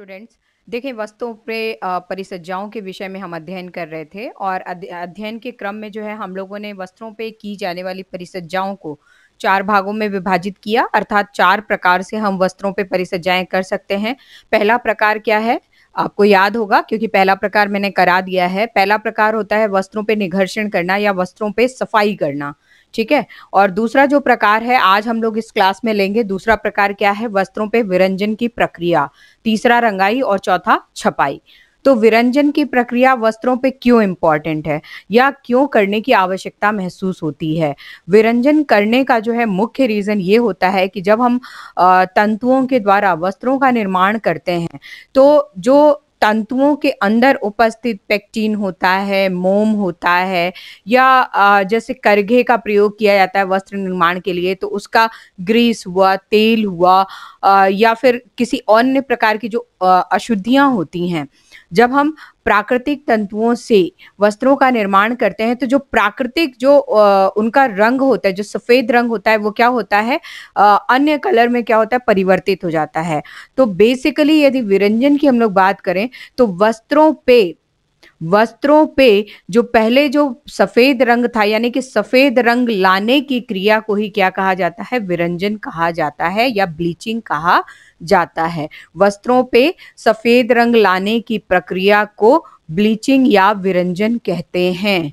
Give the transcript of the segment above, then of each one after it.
students देखें वस्तुओं पे परिसज्जाओं के विषय में हम अध्ययन कर रहे थे और अध्ययन के क्रम में जो है हम लोगों ने वस्त्रों पे की जाने वाली परिसज्जाओं को चार भागों में विभाजित किया अर्थात चार प्रकार से हम वस्त्रों पे परिसज्जाएं कर सकते हैं पहला प्रकार क्या है आपको याद होगा क्योंकि पहला प्रकार मैंने करा दिया है पहला प्रकार होता है वस्त्रों पे निघर्षण करना या वस्त्रों पे सफाई करना ठीक है और दूसरा जो प्रकार है आज हम लोग इस क्लास में लेंगे दूसरा प्रकार क्या है वस्त्रों पे विरंजन की प्रक्रिया तीसरा रंगाई और चौथा छपाई तो विरंजन की प्रक्रिया वस्त्रों पे क्यों इम्पॉर्टेंट है या क्यों करने की आवश्यकता महसूस होती है विरंजन करने का जो है मुख्य रीज़न ये होता है कि जब हम तंतुओं के द्वारा वस्त्रों का निर्माण करते हैं तो जो तंतुओं के अंदर उपस्थित पेक्टिन होता है मोम होता है या जैसे करघे का प्रयोग किया जाता है वस्त्र निर्माण के लिए तो उसका ग्रीस हुआ तेल हुआ या फिर किसी अन्य प्रकार की जो अशुद्धियां होती हैं जब हम प्राकृतिक तंतुओं से वस्त्रों का निर्माण करते हैं तो जो प्राकृतिक जो उनका रंग होता है जो सफ़ेद रंग होता है वो क्या होता है अन्य कलर में क्या होता है परिवर्तित हो जाता है तो बेसिकली यदि विरंजन की हम लोग बात करें तो वस्त्रों पे वस्त्रों पे जो पहले जो सफेद रंग था यानी कि सफेद रंग लाने की क्रिया को ही क्या कहा जाता है विरंजन कहा जाता है या ब्लीचिंग कहा जाता है वस्त्रों पे सफेद रंग लाने की प्रक्रिया को ब्लीचिंग या विरंजन कहते हैं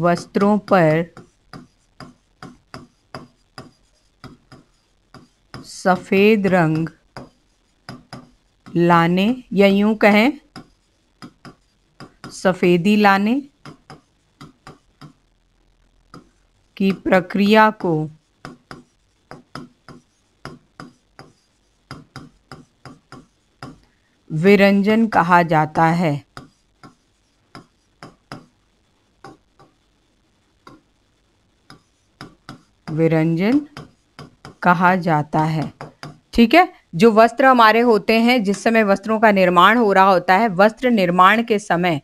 वस्त्रों पर सफेद रंग लाने या यूं कहें सफ़ेदी लाने की प्रक्रिया को विरंजन कहा जाता है विरंजन कहा जाता है ठीक है जो वस्त्र हमारे होते हैं जिस समय वस्त्रों का निर्माण हो रहा होता है वस्त्र निर्माण के समय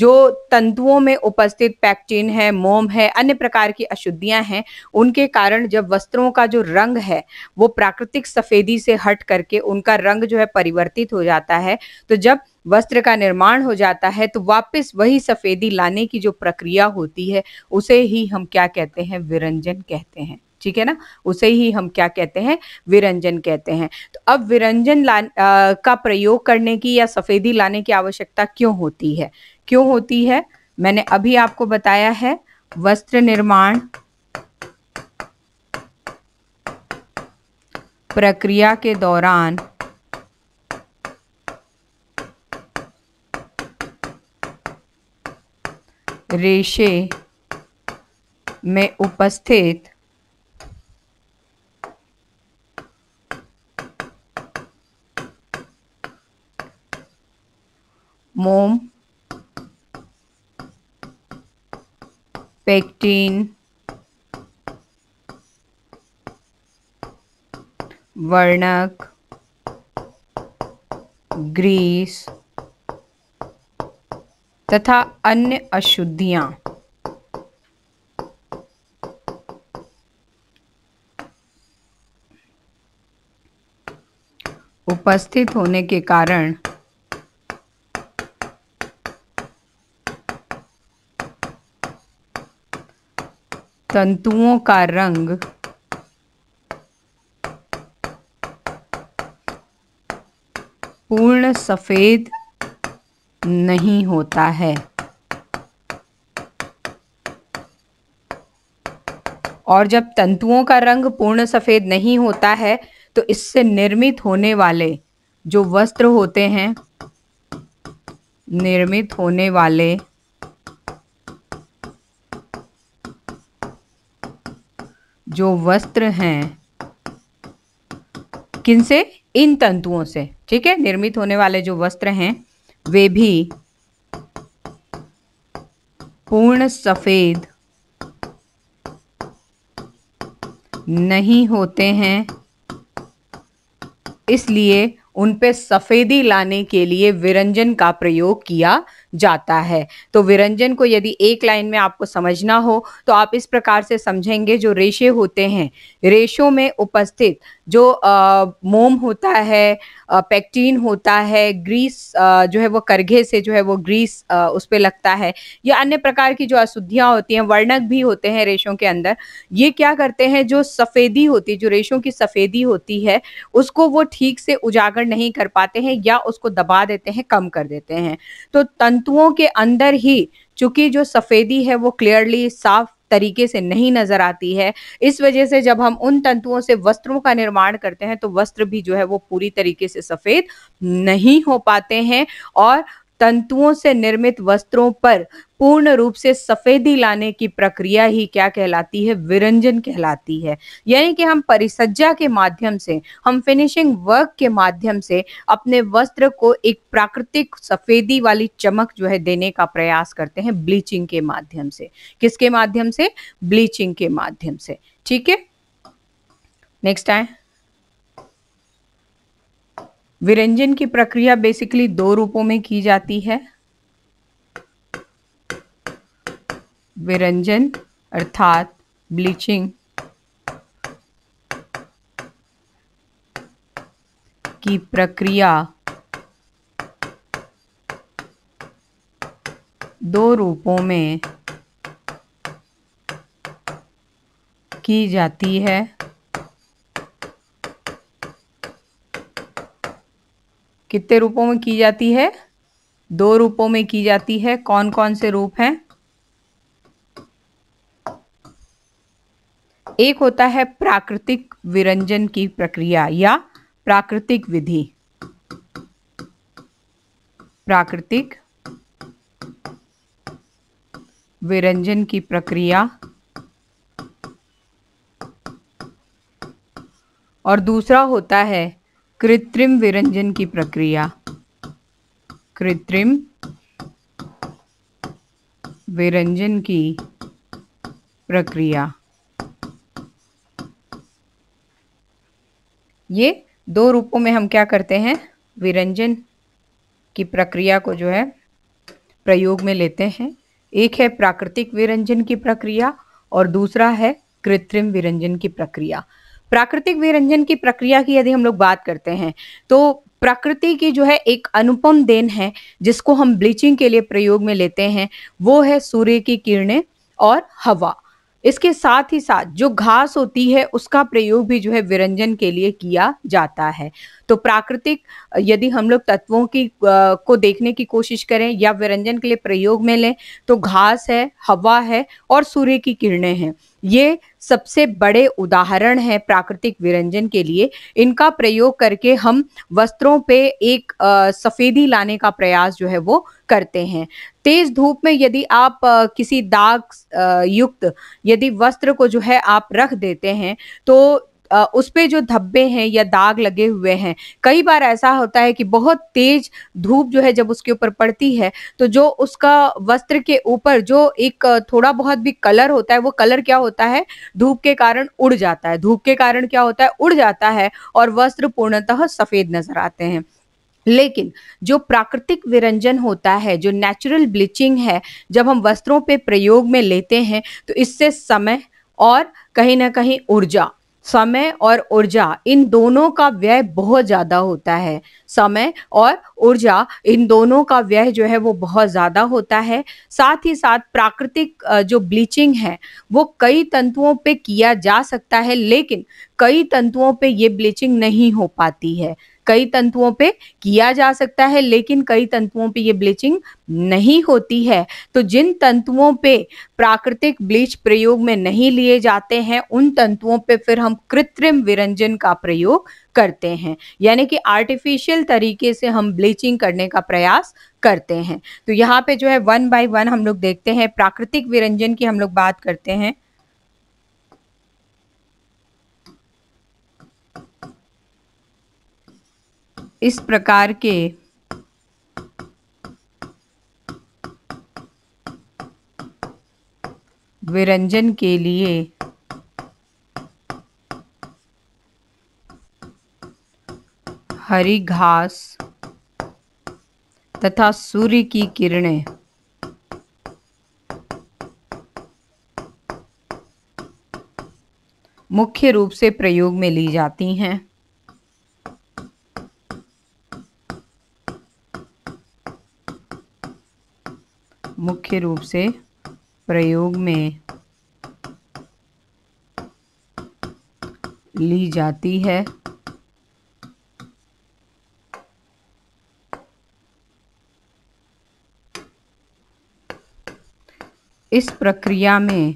जो तंतुओं में उपस्थित पैक्टिन है मोम है अन्य प्रकार की अशुद्धियां हैं उनके कारण जब वस्त्रों का जो रंग है वो प्राकृतिक सफेदी से हट करके उनका रंग जो है परिवर्तित हो जाता है तो जब वस्त्र का निर्माण हो जाता है तो वापस वही सफेदी लाने की जो प्रक्रिया होती है उसे ही हम क्या कहते हैं विरंजन कहते हैं ठीक है ना उसे ही हम क्या कहते हैं विरंजन कहते हैं तो अब विरंजन ला आ, का प्रयोग करने की या सफ़ेदी लाने की आवश्यकता क्यों होती है क्यों होती है मैंने अभी आपको बताया है वस्त्र निर्माण प्रक्रिया के दौरान रेशे में उपस्थित मोम पेक्टिन वर्णक ग्रीस तथा अन्य अशुद्धियां उपस्थित होने के कारण तंतुओं का रंग पूर्ण सफ़ेद नहीं होता है और जब तंतुओं का रंग पूर्ण सफ़ेद नहीं होता है तो इससे निर्मित होने वाले जो वस्त्र होते हैं निर्मित होने वाले जो वस्त्र हैं किनसे इन तंतुओं से ठीक है निर्मित होने वाले जो वस्त्र हैं वे भी पूर्ण सफ़ेद नहीं होते हैं इसलिए उन पे सफ़ेदी लाने के लिए विरंजन का प्रयोग किया जाता है तो विरंजन को यदि एक लाइन में आपको समझना हो तो आप इस प्रकार से समझेंगे जो रेशे होते हैं रेशों में उपस्थित जो आ, मोम होता है पैक्टीन होता है ग्रीस आ, जो है वो करघे से जो है वो ग्रीस आ, उस पर लगता है या अन्य प्रकार की जो अशुद्धियाँ होती हैं वर्णक भी होते हैं रेशों के अंदर ये क्या करते हैं जो सफ़ेदी होती है जो रेशों की सफ़ेदी होती है उसको वो ठीक से उजागर नहीं कर पाते हैं या उसको दबा देते हैं कम कर देते हैं तो तंतुओं के अंदर ही चूंकि जो सफ़ेदी है वो क्लियरली साफ तरीके से नहीं नजर आती है इस वजह से जब हम उन तंतुओं से वस्त्रों का निर्माण करते हैं तो वस्त्र भी जो है वो पूरी तरीके से सफेद नहीं हो पाते हैं और तंतुओं से निर्मित वस्त्रों पर पूर्ण रूप से सफेदी लाने की प्रक्रिया ही क्या कहलाती है विरंजन कहलाती है यानी कि हम परिसज्जा के माध्यम से हम फिनिशिंग वर्क के माध्यम से अपने वस्त्र को एक प्राकृतिक सफेदी वाली चमक जो है देने का प्रयास करते हैं ब्लीचिंग के माध्यम से किसके माध्यम से ब्लीचिंग के माध्यम से ठीक है नेक्स्ट आए विरंजन की प्रक्रिया बेसिकली दो रूपों में की जाती है विरंजन अर्थात ब्लीचिंग की प्रक्रिया दो रूपों में की जाती है कितने रूपों में की जाती है दो रूपों में की जाती है कौन कौन से रूप हैं एक होता है प्राकृतिक विरंजन की प्रक्रिया या प्राकृतिक विधि प्राकृतिक विरंजन की प्रक्रिया और दूसरा होता है कृत्रिम विरंजन की प्रक्रिया कृत्रिम विरंजन की प्रक्रिया ये दो रूपों में हम क्या करते हैं विरंजन की प्रक्रिया को जो है प्रयोग में लेते हैं एक है प्राकृतिक विरंजन की प्रक्रिया और दूसरा है कृत्रिम विरंजन की प्रक्रिया प्राकृतिक व्यंजन की प्रक्रिया की यदि हम लोग बात करते हैं तो प्रकृति की जो है एक अनुपम देन है जिसको हम ब्लीचिंग के लिए प्रयोग में लेते हैं वो है सूर्य की किरणें और हवा इसके साथ ही साथ जो घास होती है उसका प्रयोग भी जो है विरंजन के लिए किया जाता है तो प्राकृतिक यदि हम लोग तत्वों की आ, को देखने की कोशिश करें या विरंजन के लिए प्रयोग में लें तो घास है हवा है और सूर्य की किरणें हैं ये सबसे बड़े उदाहरण है प्राकृतिक विरंजन के लिए इनका प्रयोग करके हम वस्त्रों पे एक सफ़ेदी लाने का प्रयास जो है वो करते हैं तेज धूप में यदि आप आ, किसी दाग आ, युक्त यदि वस्त्र को जो है आप रख देते हैं तो उस पर जो धब्बे हैं या दाग लगे हुए हैं कई बार ऐसा होता है कि बहुत तेज धूप जो है जब उसके ऊपर पड़ती है तो जो उसका वस्त्र के ऊपर जो एक थोड़ा बहुत भी कलर होता है वो कलर क्या होता है धूप के कारण उड़ जाता है धूप के कारण क्या होता है उड़ जाता है और वस्त्र पूर्णतः सफेद नजर आते हैं लेकिन जो प्राकृतिक विरंजन होता है जो नेचुरल ब्लीचिंग है जब हम वस्त्रों पे प्रयोग में लेते हैं तो इससे समय और कहीं ना कहीं ऊर्जा समय और ऊर्जा इन दोनों का व्यय बहुत ज़्यादा होता है समय और ऊर्जा इन दोनों का व्यय जो है वो बहुत ज़्यादा होता है साथ ही साथ प्राकृतिक जो ब्लीचिंग है वो कई तंतुओं पे किया जा सकता है लेकिन कई तंतुओं पे ये ब्लीचिंग नहीं हो पाती है कई तंतुओं पे किया जा सकता है लेकिन कई तंतुओं पे ये ब्लीचिंग नहीं होती है तो जिन तंतुओं पे प्राकृतिक ब्लीच प्रयोग में नहीं लिए जाते हैं उन तंतुओं पे फिर हम कृत्रिम विरंजन का प्रयोग करते हैं यानी कि आर्टिफिशियल तरीके से हम ब्लीचिंग करने का प्रयास करते हैं तो यहाँ पे जो है वन बाय वन हम लोग देखते हैं प्राकृतिक विरंजन की हम लोग बात करते हैं इस प्रकार के व्यंजन के लिए हरी घास तथा सूर्य की किरणें मुख्य रूप से प्रयोग में ली जाती हैं मुख्य रूप से प्रयोग में ली जाती है इस प्रक्रिया में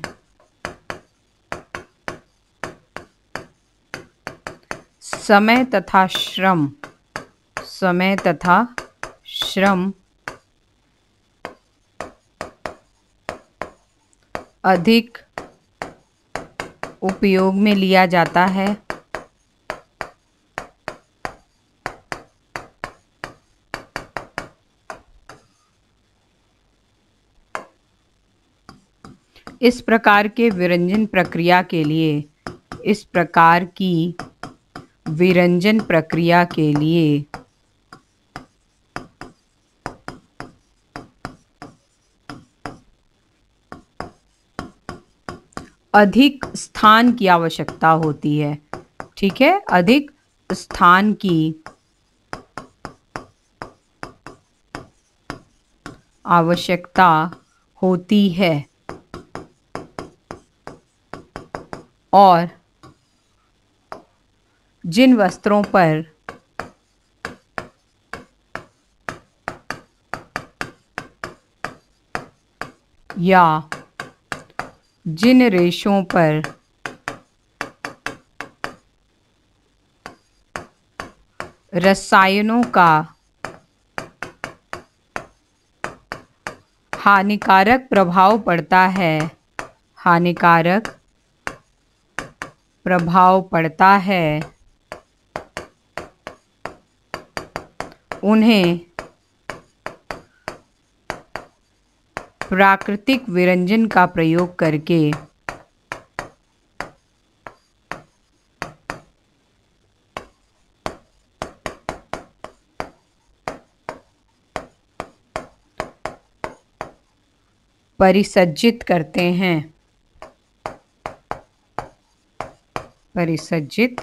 समय तथा श्रम समय तथा श्रम अधिक उपयोग में लिया जाता है इस प्रकार के विरंजन प्रक्रिया के लिए इस प्रकार की विरंजन प्रक्रिया के लिए अधिक स्थान की आवश्यकता होती है ठीक है अधिक स्थान की आवश्यकता होती है और जिन वस्त्रों पर या जिन रेशों पर रसायनों का हानिकारक प्रभाव पड़ता है हानिकारक प्रभाव पड़ता है उन्हें प्राकृतिक व्यंजन का प्रयोग करके परिसज्जित करते हैं परिसज्जित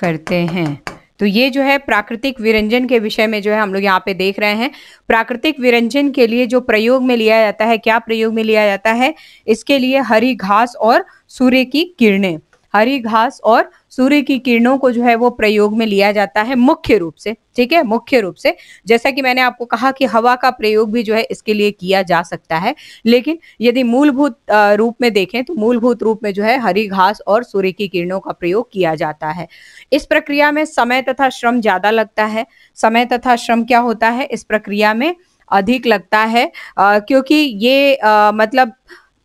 करते हैं तो ये जो है प्राकृतिक विरंजन के विषय में जो है हम लोग यहाँ पे देख रहे हैं प्राकृतिक विरंजन के लिए जो प्रयोग में लिया जाता है क्या प्रयोग में लिया जाता है इसके लिए हरी घास और सूर्य की किरणें हरी घास और सूर्य की किरणों को जो है वो प्रयोग में लिया जाता है मुख्य रूप से ठीक है मुख्य रूप से जैसा कि मैंने आपको कहा कि हवा का प्रयोग भी जो है इसके लिए किया जा सकता है लेकिन यदि मूलभूत रूप में देखें तो मूलभूत रूप में जो है हरी घास और सूर्य की किरणों का प्रयोग किया जाता है इस प्रक्रिया में समय तथा श्रम ज्यादा लगता है समय तथा श्रम क्या होता है इस प्रक्रिया में अधिक लगता है आ, क्योंकि ये आ, मतलब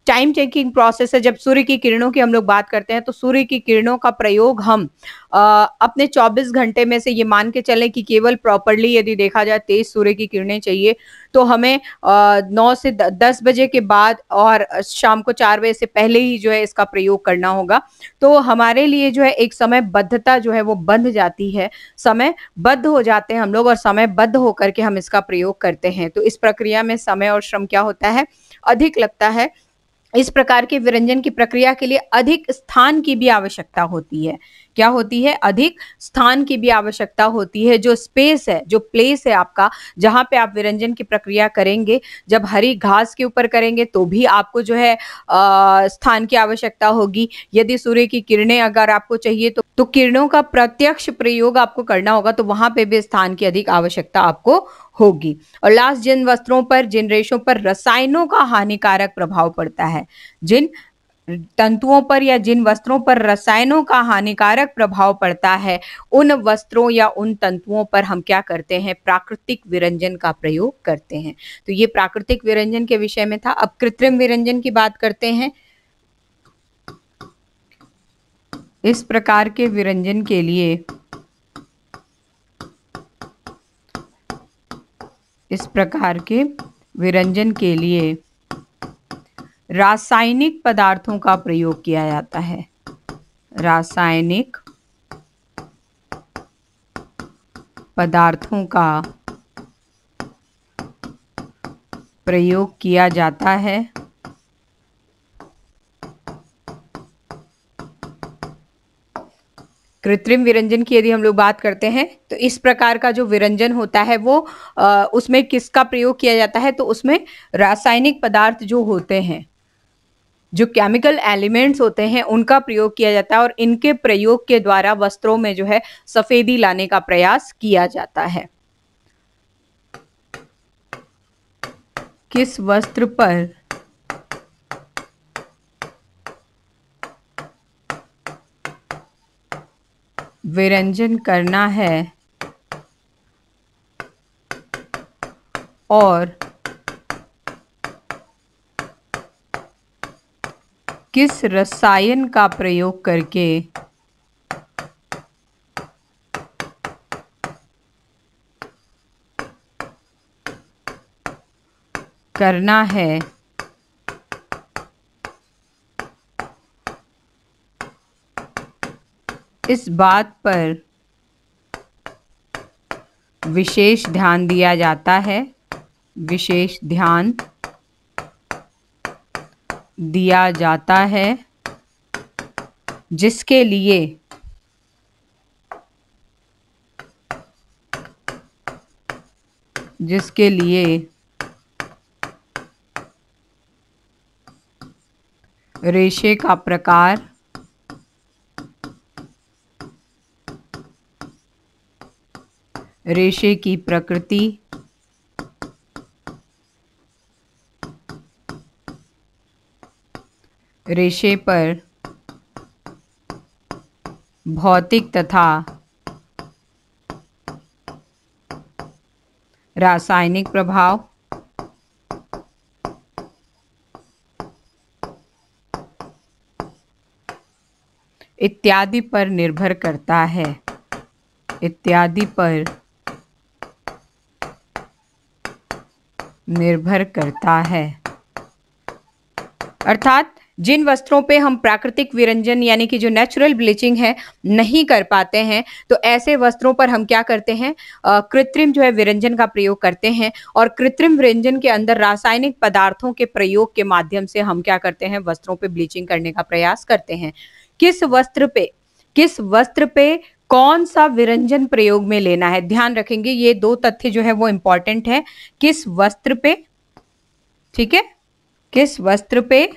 टाइम चेकिंग प्रोसेस है जब सूर्य की किरणों की हम लोग बात करते हैं तो सूर्य की किरणों का प्रयोग हम आ, अपने 24 घंटे में से ये मान के चलें कि केवल प्रॉपरली यदि देखा जाए तेज सूर्य की किरणें चाहिए तो हमें नौ से दस बजे के बाद और शाम को चार बजे से पहले ही जो है इसका प्रयोग करना होगा तो हमारे लिए जो है एक समय बद्धता जो है वो बंध जाती है समय बद्ध हो जाते हैं हम लोग और समय बद्ध होकर के हम इसका प्रयोग करते हैं तो इस प्रक्रिया में समय और श्रम क्या होता है अधिक लगता है इस प्रकार के विरंजन की प्रक्रिया के लिए अधिक स्थान की भी आवश्यकता होती है क्या होती है अधिक स्थान की भी आवश्यकता होती है जो स्पेस है जो प्लेस है आपका जहां पे आप विरंजन की प्रक्रिया करेंगे जब हरी घास के ऊपर करेंगे तो भी आपको जो है आ, स्थान की आवश्यकता होगी यदि सूर्य की किरणें अगर आपको चाहिए तो, तो किरणों का प्रत्यक्ष प्रयोग आपको करना होगा तो वहां पे भी स्थान की अधिक आवश्यकता आपको होगी और लास्ट जिन वस्त्रों पर जिन रेशों पर रसायनों का हानिकारक प्रभाव पड़ता है जिन तंतुओं पर या जिन वस्त्रों पर रसायनों का हानिकारक प्रभाव पड़ता है उन वस्त्रों या उन तंतुओं पर हम क्या करते हैं प्राकृतिक विरंजन का प्रयोग करते हैं तो ये प्राकृतिक विरंजन के विषय में था अब कृत्रिम विरंजन की बात करते हैं इस प्रकार के विरंजन के लिए इस प्रकार के विरंजन के लिए रासायनिक पदार्थों का प्रयोग किया जाता है रासायनिक पदार्थों का प्रयोग किया जाता है कृत्रिम विरंजन की यदि हम लोग बात करते हैं तो इस प्रकार का जो विरंजन होता है वो आ, उसमें किसका प्रयोग किया जाता है तो उसमें रासायनिक पदार्थ जो होते हैं जो केमिकल एलिमेंट्स होते हैं उनका प्रयोग किया जाता है और इनके प्रयोग के द्वारा वस्त्रों में जो है सफ़ेदी लाने का प्रयास किया जाता है किस वस्त्र पर विरंजन करना है और किस रसायन का प्रयोग करके करना है इस बात पर विशेष ध्यान दिया जाता है विशेष ध्यान दिया जाता है जिसके लिए जिसके लिए रेशे का प्रकार रेशे की प्रकृति रेशे पर भौतिक तथा रासायनिक प्रभाव इत्यादि पर निर्भर करता है इत्यादि पर निर्भर करता है अर्थात जिन वस्त्रों पे हम प्राकृतिक विरंजन यानी कि जो नेचुरल ब्लीचिंग है नहीं कर पाते हैं तो ऐसे वस्त्रों पर हम क्या करते हैं कृत्रिम जो है विरंजन का प्रयोग करते हैं और कृत्रिम विरंजन के अंदर रासायनिक पदार्थों के प्रयोग के माध्यम से हम क्या करते हैं वस्त्रों पर ब्लीचिंग करने का प्रयास करते हैं किस वस्त्र पे किस वस्त्र पे कौन सा विरंजन प्रयोग में लेना है ध्यान रखेंगे ये दो तथ्य जो है वो इंपॉर्टेंट है किस वस्त्र पे ठीक है किस वस्त्र पे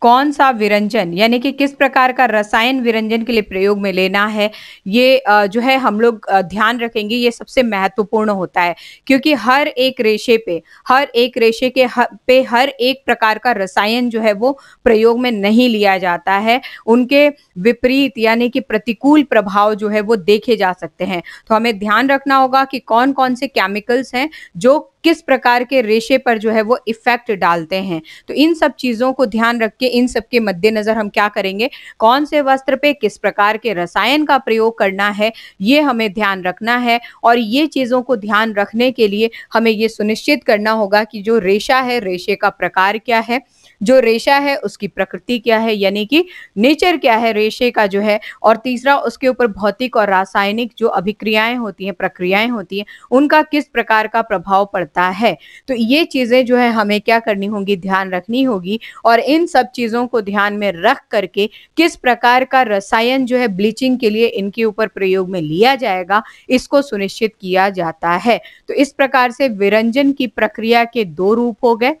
कौन सा विरंजन यानी कि किस प्रकार का रसायन विरंजन के लिए प्रयोग में लेना है ये जो है हम लोग ध्यान रखेंगे ये सबसे महत्वपूर्ण होता है क्योंकि हर एक रेशे पे हर एक रेशे के हर, पे हर एक प्रकार का रसायन जो है वो प्रयोग में नहीं लिया जाता है उनके विपरीत यानी कि प्रतिकूल प्रभाव जो है वो देखे जा सकते हैं तो हमें ध्यान रखना होगा कि कौन कौन से केमिकल्स हैं जो किस प्रकार के रेशे पर जो है वो इफेक्ट डालते हैं तो इन सब चीज़ों को ध्यान रख के के इन सब के मद्देनजर हम क्या करेंगे कौन से वस्त्र पे किस प्रकार के रसायन का प्रयोग करना है ये हमें ध्यान रखना है और ये चीज़ों को ध्यान रखने के लिए हमें ये सुनिश्चित करना होगा कि जो रेशा है रेशे का प्रकार क्या है जो रेशा है उसकी प्रकृति क्या है यानी कि नेचर क्या है रेशे का जो है और तीसरा उसके ऊपर भौतिक और रासायनिक जो अभिक्रियाएं होती हैं प्रक्रियाएं होती हैं उनका किस प्रकार का प्रभाव पड़ता है तो ये चीज़ें जो है हमें क्या करनी होगी ध्यान रखनी होगी और इन सब चीज़ों को ध्यान में रख करके किस प्रकार का रसायन जो है ब्लीचिंग के लिए इनके ऊपर प्रयोग में लिया जाएगा इसको सुनिश्चित किया जाता है तो इस प्रकार से विरंजन की प्रक्रिया के दो रूप हो गए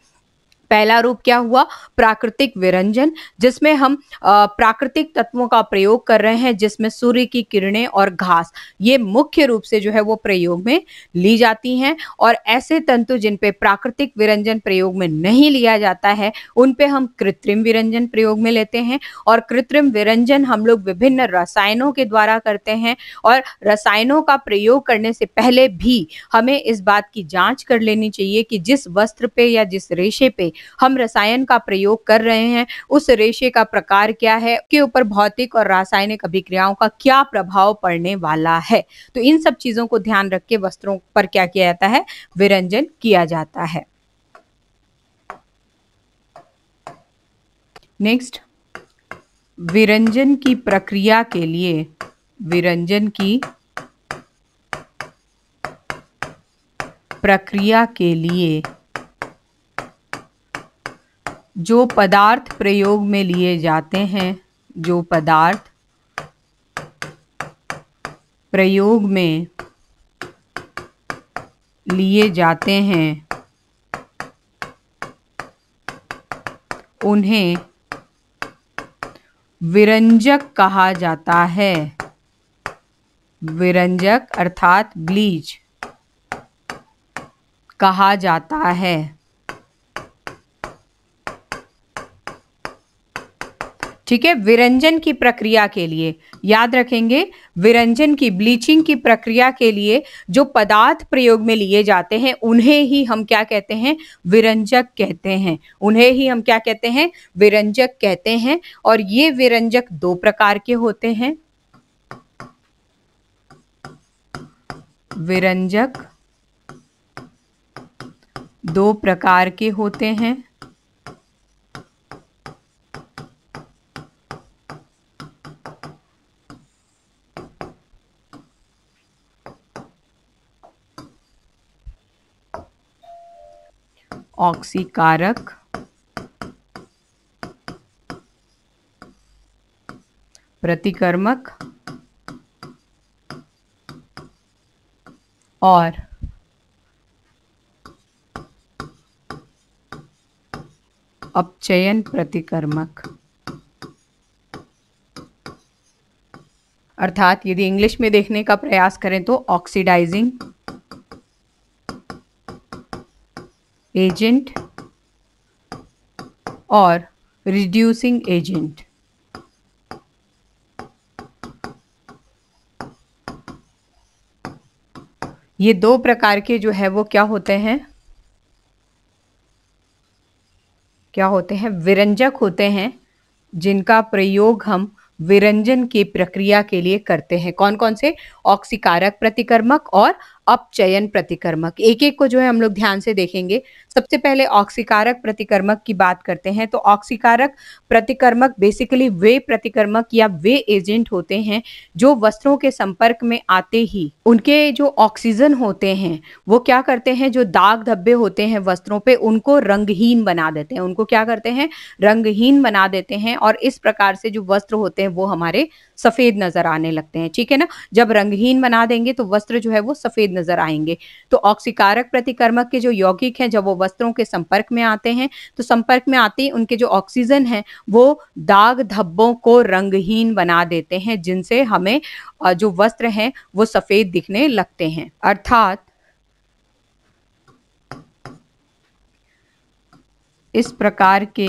पहला रूप क्या हुआ प्राकृतिक विरंजन जिसमें हम प्राकृतिक तत्वों का प्रयोग कर रहे हैं जिसमें सूर्य की किरणें और घास ये मुख्य रूप से जो है वो प्रयोग में ली जाती हैं और ऐसे तंतु जिन पे प्राकृतिक विरंजन प्रयोग में नहीं लिया जाता है उन पे हम कृत्रिम विरंजन प्रयोग में लेते हैं और कृत्रिम विरंजन हम लोग विभिन्न रसायनों के द्वारा करते हैं और रसायनों का प्रयोग करने से पहले भी हमें इस बात की जाँच कर लेनी चाहिए कि जिस वस्त्र पे या जिस रेशे पे हम रसायन का प्रयोग कर रहे हैं उस रेशे का प्रकार क्या है के ऊपर भौतिक और रासायनिक अभिक्रियाओं का क्या प्रभाव पड़ने वाला है तो इन सब चीजों को ध्यान रख के वस्त्रों पर क्या किया जाता है विरंजन किया जाता है नेक्स्ट विरंजन की प्रक्रिया के लिए विरंजन की प्रक्रिया के लिए जो पदार्थ प्रयोग में लिए जाते हैं जो पदार्थ प्रयोग में लिए जाते हैं उन्हें विरंजक कहा जाता है विरंजक अर्थात ब्लीच कहा जाता है ठीक है विरंजन की प्रक्रिया के लिए याद रखेंगे विरंजन की ब्लीचिंग की प्रक्रिया के लिए जो पदार्थ प्रयोग में लिए जाते हैं उन्हें ही हम क्या कहते हैं विरंजक कहते हैं उन्हें ही हम क्या कहते हैं विरंजक कहते हैं और ये विरंजक दो प्रकार के होते हैं विरंजक दो प्रकार के होते हैं ऑक्सीकारक प्रतिकर्मक और अपचयन प्रतिकर्मक अर्थात यदि इंग्लिश में देखने का प्रयास करें तो ऑक्सीडाइजिंग एजेंट और रिड्यूसिंग एजेंट ये दो प्रकार के जो है वो क्या होते हैं क्या होते हैं विरंजक होते हैं जिनका प्रयोग हम विरंजन की प्रक्रिया के लिए करते हैं कौन कौन से ऑक्सीकारक प्रतिकर्मक और अपचयन प्रतिकर्मक एक एक को जो है हम लोग ध्यान से देखेंगे सबसे पहले ऑक्सीकारक प्रतिकर्मक की बात करते हैं तो ऑक्सीकारक प्रतिकर्मक बेसिकली वे प्रतिकर्मक या वे एजेंट होते हैं जो वस्त्रों के संपर्क में आते ही उनके जो ऑक्सीजन होते हैं वो क्या करते हैं जो दाग धब्बे होते हैं वस्त्रों पे उनको रंगहीन बना देते हैं उनको क्या करते हैं रंगहीन बना देते हैं और इस प्रकार से जो वस्त्र होते हैं वो हमारे सफेद नजर आने लगते हैं ठीक है ना जब रंगहीन बना देंगे तो वस्त्र जो है वो सफेद नजर आएंगे तो ऑक्सीकारक प्रतिकर्मक के जो यौगिक हैं जब वो वस्त्रों के संपर्क में आते हैं तो संपर्क में आते ही उनके जो ऑक्सीजन है वो दाग धब्बों को रंगहीन बना देते हैं जिनसे हमें जो वस्त्र हैं वो सफ़ेद दिखने लगते हैं अर्थात इस प्रकार के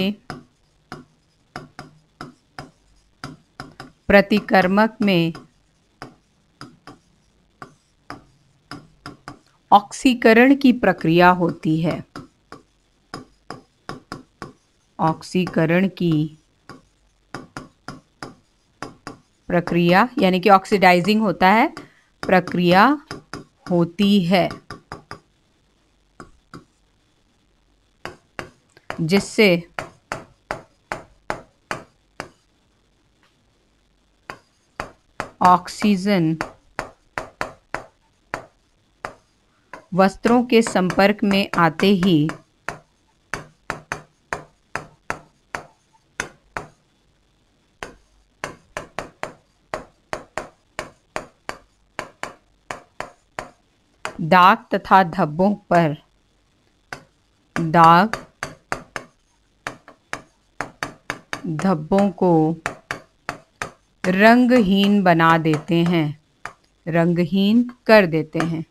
प्रतिकर्मक में ऑक्सीकरण की प्रक्रिया होती है ऑक्सीकरण की प्रक्रिया यानी कि ऑक्सीडाइजिंग होता है प्रक्रिया होती है जिससे ऑक्सीजन वस्त्रों के संपर्क में आते ही दाग तथा धब्बों पर दाग धब्बों को रंगहीन बना देते हैं रंगहीन कर देते हैं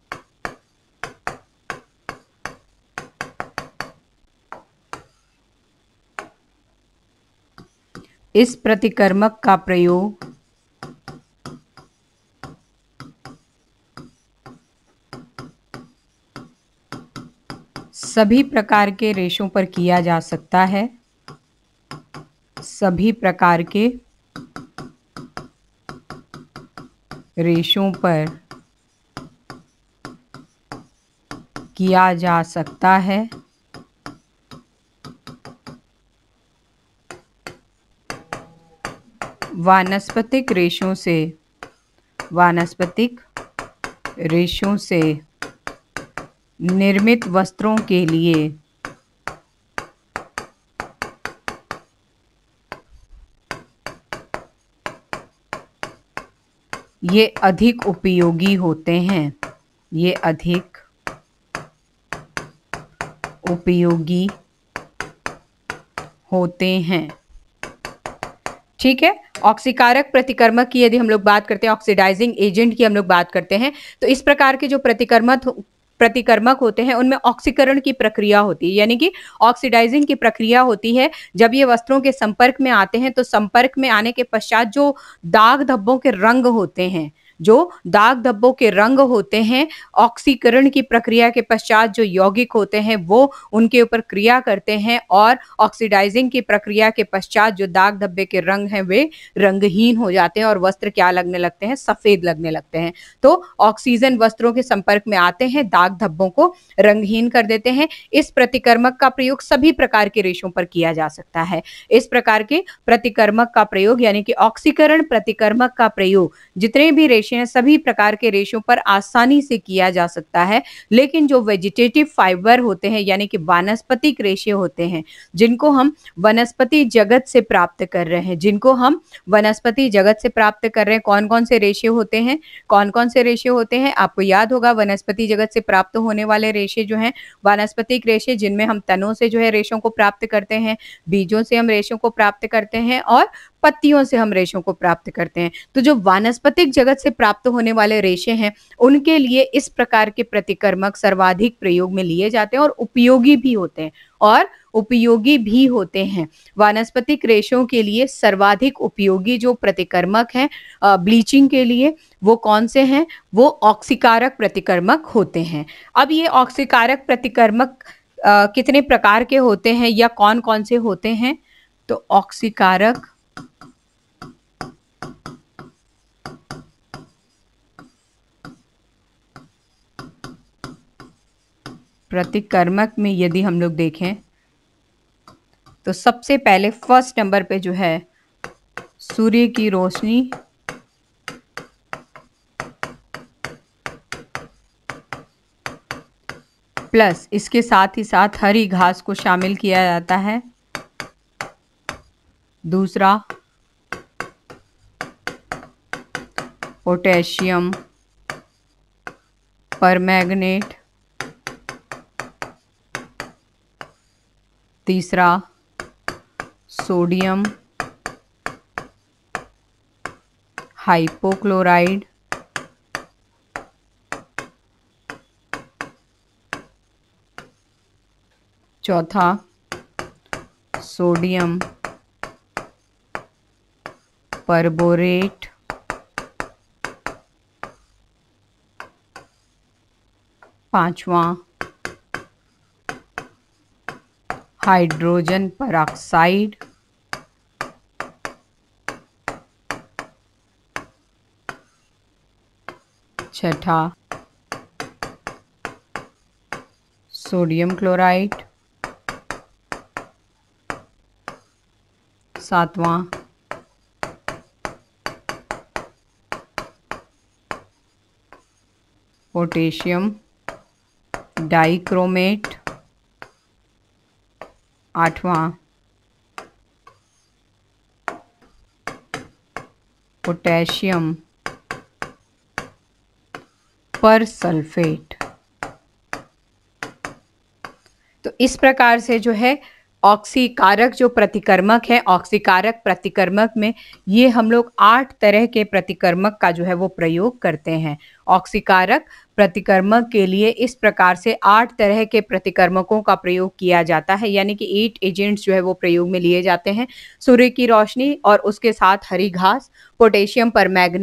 इस प्रतिकर्मक का प्रयोग सभी प्रकार के रेशों पर किया जा सकता है सभी प्रकार के रेशों पर किया जा सकता है वानस्पतिक रेशों से वानस्पतिक रेशों से निर्मित वस्त्रों के लिए ये अधिक उपयोगी होते हैं ये अधिक उपयोगी होते हैं ठीक है ऑक्सीकारक प्रतिकर्मक की यदि हम लोग बात करते हैं ऑक्सीडाइजिंग एजेंट की हम लोग बात करते हैं तो इस प्रकार के जो प्रतिकर्मक प्रतिकर्मक होते हैं उनमें ऑक्सीकरण की प्रक्रिया होती है यानी कि ऑक्सीडाइजिंग की प्रक्रिया होती है जब ये वस्त्रों के संपर्क में आते हैं तो संपर्क में आने के पश्चात जो दाग धब्बों के रंग होते हैं जो दाग धब्बों के रंग होते हैं ऑक्सीकरण की प्रक्रिया के पश्चात जो यौगिक होते हैं वो उनके ऊपर क्रिया करते हैं और ऑक्सीडाइजिंग की प्रक्रिया के पश्चात जो दाग धब्बे के रंग हैं वे रंगहीन हो जाते हैं और वस्त्र क्या लगने लगते हैं सफेद लगने लगते हैं तो ऑक्सीजन वस्त्रों के संपर्क में आते हैं दाग धब्बों को रंगहीन कर देते हैं इस प्रतिकर्मक का प्रयोग सभी प्रकार के रेशों पर किया जा सकता है इस प्रकार के प्रतिकर्मक का प्रयोग यानी कि ऑक्सीकरण प्रतिकर्मक का प्रयोग जितने भी रेशे हैं सभी प्रकार के रेशों पर आसानी से किया जा सकता है लेकिन जो वेजिटेटिव फाइबर होते हैं यानी कि वानस्पतिक रेशे होते हैं जिनको हम वनस्पति जगत से प्राप्त कर रहे हैं जिनको हम वनस्पति जगत से प्राप्त कर रहे हैं कौन कौन से रेशे होते हैं कौन कौन से रेशे होते हैं आपको याद होगा वनस्पति जगत से प्राप्त होने वाले रेशे जो हैं वनस्पतिक रेशे जिनमें हम तनों से जो है रेशों को प्राप्त करते हैं बीजों से हम रेशों को प्राप्त करते हैं और पत्तियों से हम रेशों को प्राप्त करते हैं तो जो वानस्पतिक जगत से प्राप्त होने वाले रेशे हैं उनके लिए इस प्रकार के प्रतिकर्मक सर्वाधिक प्रयोग में लिए जाते हैं और उपयोगी भी होते हैं और उपयोगी भी होते हैं वानस्पतिक रेशों के लिए सर्वाधिक उपयोगी जो प्रतिकर्मक हैं ब्लीचिंग के लिए वो कौन से हैं वो ऑक्सीकारक प्रतिकर्मक होते हैं अब ये ऑक्सीकारक प्रतिकर्मक आ, कितने प्रकार के होते हैं या कौन कौन से होते हैं तो ऑक्सीकारक प्रतिकर्मक में यदि हम लोग देखें तो सबसे पहले फर्स्ट नंबर पे जो है सूर्य की रोशनी प्लस इसके साथ ही साथ हरी घास को शामिल किया जाता है दूसरा पोटेशियम परमैग्नेट तीसरा सोडियम हाइपोक्लोराइड चौथा सोडियम परबोरेट पांचवा हाइड्रोजन परऑक्साइड छठा सोडियम क्लोराइड सातवां पोटेशियम डाइक्रोमेट आठवां पोटेशियम पर सल्फेट तो इस प्रकार से जो है ऑक्सीकारक जो प्रतिकर्मक है ऑक्सीकारक प्रतिकर्मक में ये हम लोग आठ तरह के प्रतिकर्मक का जो है वो प्रयोग करते हैं ऑक्सीकारक प्रतिकर्मक के लिए इस प्रकार से आठ तरह के प्रतिकर्मकों का प्रयोग किया जाता है यानी कि एट एजेंट्स जो है वो प्रयोग में लिए जाते हैं सूर्य की रोशनी और उसके साथ हरी घास पोटेशियम पर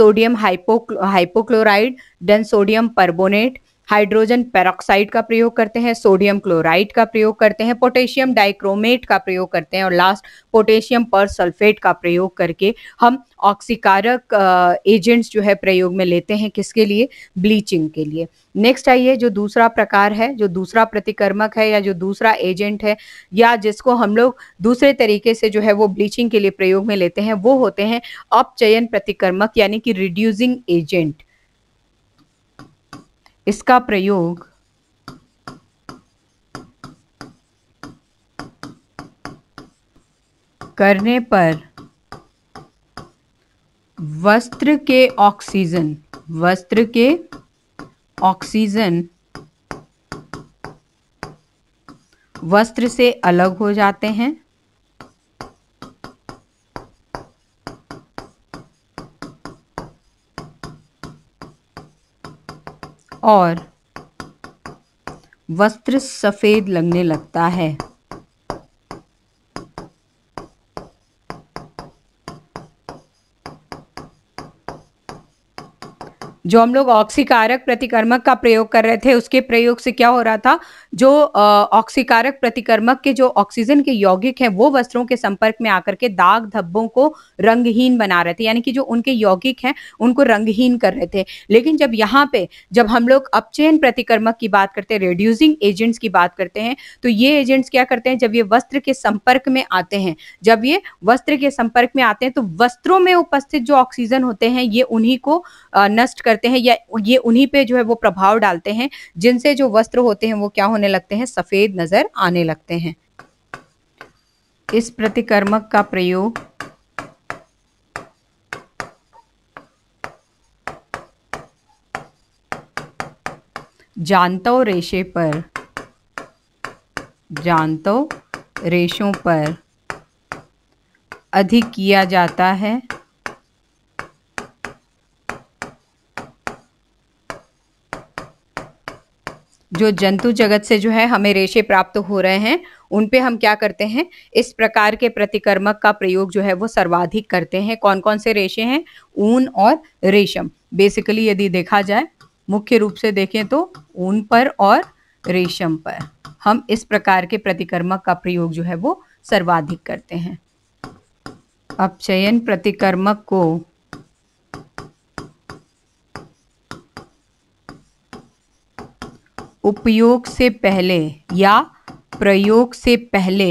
सोडियम हाइपो हाइपोक्लोराइड डेन सोडियम परबोनेट हाइड्रोजन पेरोक्साइड का प्रयोग करते हैं सोडियम क्लोराइड का प्रयोग करते हैं पोटेशियम डाइक्रोमेट का प्रयोग करते हैं और लास्ट पोटेशियम पर सल्फेट का प्रयोग करके हम ऑक्सीकारक एजेंट्स जो है प्रयोग में लेते हैं किसके लिए ब्लीचिंग के लिए नेक्स्ट आइए जो दूसरा प्रकार है जो दूसरा प्रतिकर्मक है या जो दूसरा एजेंट है या जिसको हम लोग दूसरे तरीके से जो है वो ब्लीचिंग के लिए प्रयोग में लेते हैं वो होते हैं अपचयन प्रतिकर्मक यानी कि रिड्यूसिंग एजेंट इसका प्रयोग करने पर वस्त्र के ऑक्सीजन वस्त्र के ऑक्सीजन वस्त्र से अलग हो जाते हैं और वस्त्र सफ़ेद लगने लगता है जो हम लोग ऑक्सीकारक प्रतिकर्मक का प्रयोग कर रहे थे उसके प्रयोग से क्या हो रहा था जो ऑक्सीकारक प्रतिकर्मक के जो ऑक्सीजन के यौगिक हैं वो वस्त्रों के संपर्क में आकर के दाग धब्बों को रंगहीन बना रहे थे यानी कि जो उनके यौगिक हैं उनको रंगहीन कर रहे थे लेकिन जब यहाँ पे जब हम लोग अपचयन प्रतिकर्मक की बात करते हैं रेड्यूसिंग एजेंट्स की बात करते हैं तो ये एजेंट्स क्या करते हैं जब ये वस्त्र के संपर्क में आते हैं जब ये वस्त्र के संपर्क में आते हैं तो वस्त्रों में उपस्थित जो ऑक्सीजन होते हैं ये उन्हीं को नष्ट कर करते हैं या ये उन्हीं पे जो है वो प्रभाव डालते हैं जिनसे जो वस्त्र होते हैं वो क्या होने लगते हैं सफ़ेद नज़र आने लगते हैं इस प्रतिकर्मक का प्रयोग जानतो रेशे पर जानतो रेशों पर अधिक किया जाता है जो जंतु जगत से जो है हमें रेशे प्राप्त हो रहे हैं उन पे हम क्या करते हैं इस प्रकार के प्रतिकर्मक का प्रयोग जो है वो सर्वाधिक करते हैं कौन कौन से रेशे हैं ऊन और रेशम बेसिकली यदि देखा जाए मुख्य रूप से देखें तो ऊन पर और रेशम पर हम इस प्रकार के प्रतिकर्मक का प्रयोग जो है वो सर्वाधिक करते हैं अब चयन प्रतिकर्मक को उपयोग से पहले या प्रयोग से पहले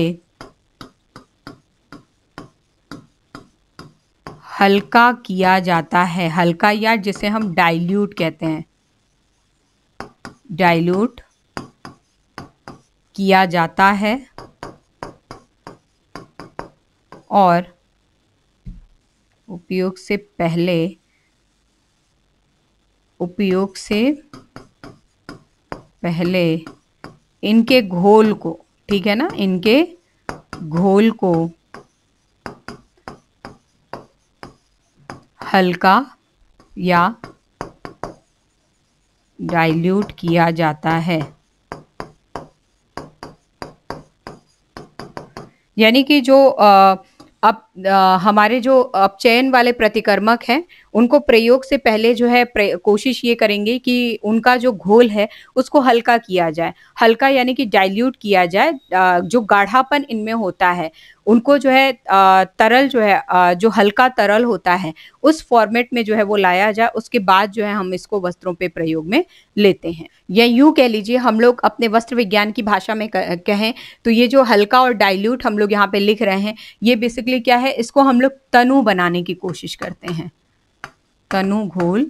हल्का किया जाता है हल्का या जिसे हम डाइल्यूट कहते हैं डाइल्यूट किया जाता है और उपयोग से पहले उपयोग से पहले इनके घोल को ठीक है ना इनके घोल को हल्का या डाइल्यूट किया जाता है यानी कि जो अब हमारे जो अपचयन वाले प्रतिकर्मक हैं उनको प्रयोग से पहले जो है कोशिश ये करेंगे कि उनका जो घोल है उसको हल्का किया जाए हल्का यानी कि डाइल्यूट किया जाए जो गाढ़ापन इनमें होता है उनको जो है तरल जो है जो हल्का तरल होता है उस फॉर्मेट में जो है वो लाया जाए उसके बाद जो है हम इसको वस्त्रों पे प्रयोग में लेते हैं या यूँ कह लीजिए हम लोग अपने वस्त्र विज्ञान की भाषा में कहें तो ये जो हल्का और डाइल्यूट हम लोग यहाँ पे लिख रहे हैं ये बेसिकली क्या है है इसको हम लोग तनु बनाने की कोशिश करते हैं तनु घोल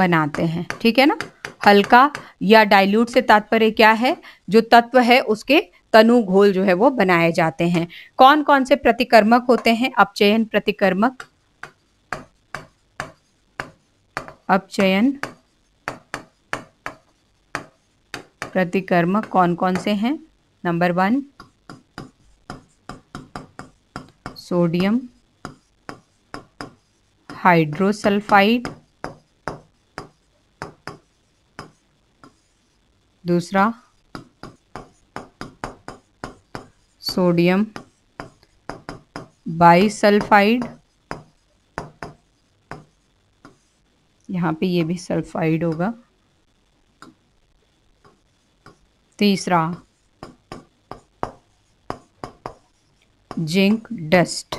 बनाते हैं ठीक है ना हल्का या डाइल्यूट से तात्पर्य क्या है जो तत्व है उसके तनु घोल जो है वो बनाए जाते हैं कौन कौन से प्रतिकर्मक होते हैं अपचयन प्रतिकर्मक अपचयन प्रतिकर्मक कौन कौन से हैं नंबर वन सोडियम हाइड्रोसल्फाइड दूसरा सोडियम बाईसल्फाइड यहाँ पे ये भी सल्फाइड होगा तीसरा जिंक डस्ट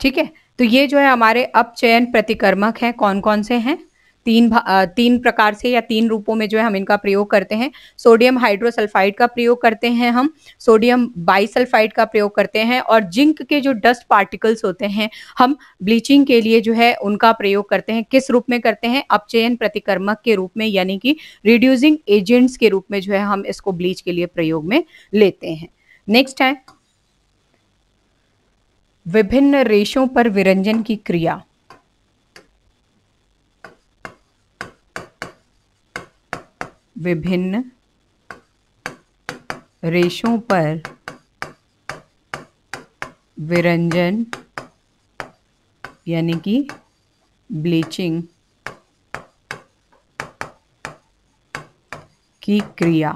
ठीक है तो ये जो है हमारे अपचयन प्रतिकर्मक हैं कौन कौन से हैं तीन तीन प्रकार से या तीन रूपों में जो है हम इनका प्रयोग करते हैं सोडियम हाइड्रोसल्फाइड का प्रयोग करते हैं हम सोडियम बाइसल्फाइड का प्रयोग करते हैं और जिंक के जो डस्ट पार्टिकल्स होते हैं हम ब्लीचिंग के लिए जो है उनका प्रयोग करते हैं किस रूप में करते हैं अपचयन प्रतिकर्मक के रूप में यानी कि रिड्यूसिंग एजेंट्स के रूप में जो है हम इसको ब्लीच के लिए प्रयोग में लेते हैं नेक्स्ट है विभिन्न रेशों पर विरंजन की क्रिया विभिन्न रेशों पर विरंजन यानी कि ब्लीचिंग की क्रिया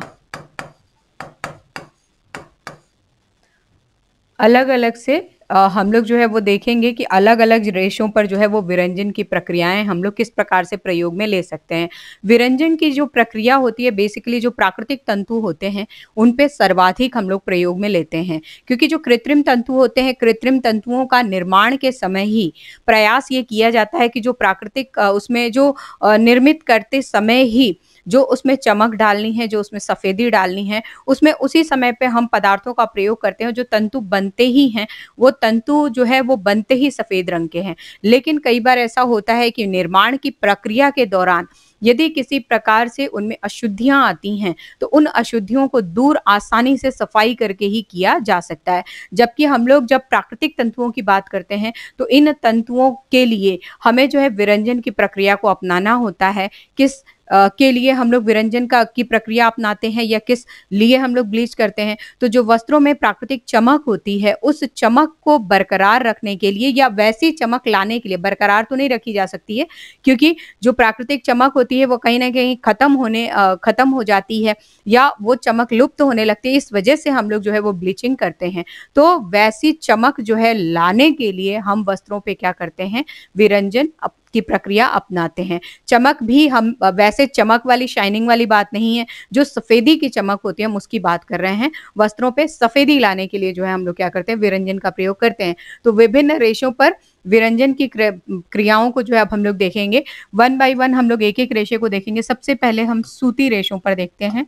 अलग अलग से हम लोग जो है वो देखेंगे कि अलग अलग रेशों पर जो है वो विरंजन की प्रक्रियाएं हम लोग किस प्रकार से प्रयोग में ले सकते हैं विरंजन की जो प्रक्रिया होती है बेसिकली जो प्राकृतिक तंतु होते हैं उन पे सर्वाधिक हम लोग प्रयोग में लेते हैं क्योंकि जो कृत्रिम तंतु होते हैं कृत्रिम तंतुओं का निर्माण के समय ही प्रयास ये किया जाता है कि जो प्राकृतिक उसमें जो निर्मित करते समय ही जो उसमें चमक डालनी है जो उसमें सफ़ेदी डालनी है उसमें उसी समय पे हम पदार्थों का प्रयोग करते हैं जो तंतु बनते ही हैं वो तंतु जो है वो बनते ही सफ़ेद रंग के हैं लेकिन कई बार ऐसा होता है कि निर्माण की प्रक्रिया के दौरान यदि किसी प्रकार से उनमें अशुद्धियां आती हैं तो उन अशुद्धियों को दूर आसानी से सफाई करके ही किया जा सकता है जबकि हम लोग जब प्राकृतिक तंतुओं की बात करते हैं तो इन तंतुओं के लिए हमें जो है विरंजन की प्रक्रिया को अपनाना होता है किस के लिए हम लोग विरंजन का की प्रक्रिया अपनाते हैं या किस लिए हम लोग ब्लीच करते हैं तो जो वस्त्रों में प्राकृतिक चमक होती है उस चमक को बरकरार रखने के लिए या वैसी चमक लाने के लिए बरकरार तो नहीं रखी जा सकती है क्योंकि जो प्राकृतिक चमक होती है वो कहीं ना कहीं खत्म होने खत्म हो जाती है या वो चमक लुप्त तो होने लगती है इस वजह से हम लोग जो है वो ब्लीचिंग करते हैं तो वैसी चमक जो है लाने के लिए हम वस्त्रों पर क्या करते हैं विरंजन की प्रक्रिया अपनाते हैं चमक भी हम वैसे चमक वाली शाइनिंग वाली बात नहीं है जो सफ़ेदी की चमक होती है हम उसकी बात कर रहे हैं वस्त्रों पर सफ़ेदी लाने के लिए जो है हम लोग क्या करते हैं विरंजन का प्रयोग करते हैं तो विभिन्न रेशों पर विरंजन की क्रियाओं को जो है अब हम लोग देखेंगे वन बाई वन हम लोग एक एक रेशे को देखेंगे सबसे पहले हम सूती रेशों पर देखते हैं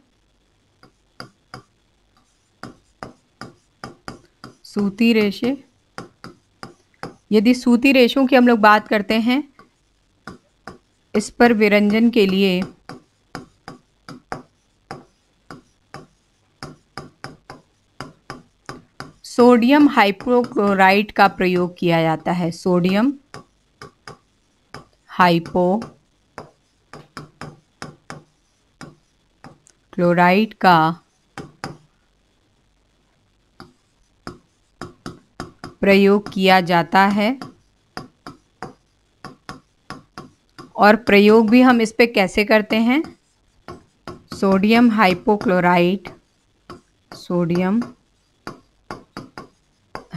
सूती रेशे यदि सूती रेशों की हम लोग बात करते हैं इस पर व्यंजन के लिए सोडियम हाइपोक्लोराइड का प्रयोग किया जाता है सोडियम हाइपो क्लोराइड का प्रयोग किया जाता है और प्रयोग भी हम इस पर कैसे करते हैं सोडियम हाइपोक्लोराइड सोडियम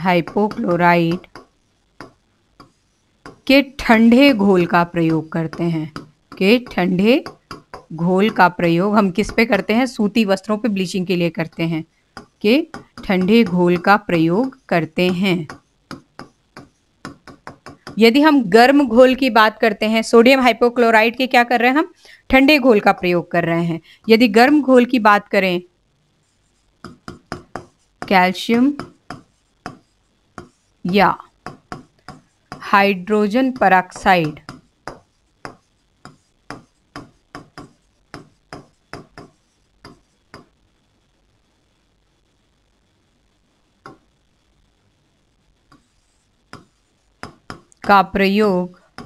हाइपोक्लोराइड के ठंडे घोल का प्रयोग करते हैं के ठंडे घोल का प्रयोग हम किस पे करते हैं सूती वस्त्रों पे ब्लीचिंग के लिए करते हैं के ठंडे घोल का प्रयोग करते हैं यदि हम गर्म घोल की बात करते हैं सोडियम हाइपोक्लोराइड के क्या कर रहे हैं हम ठंडे घोल का प्रयोग कर रहे हैं यदि गर्म घोल की बात करें कैल्शियम या हाइड्रोजन पराक्साइड का प्रयोग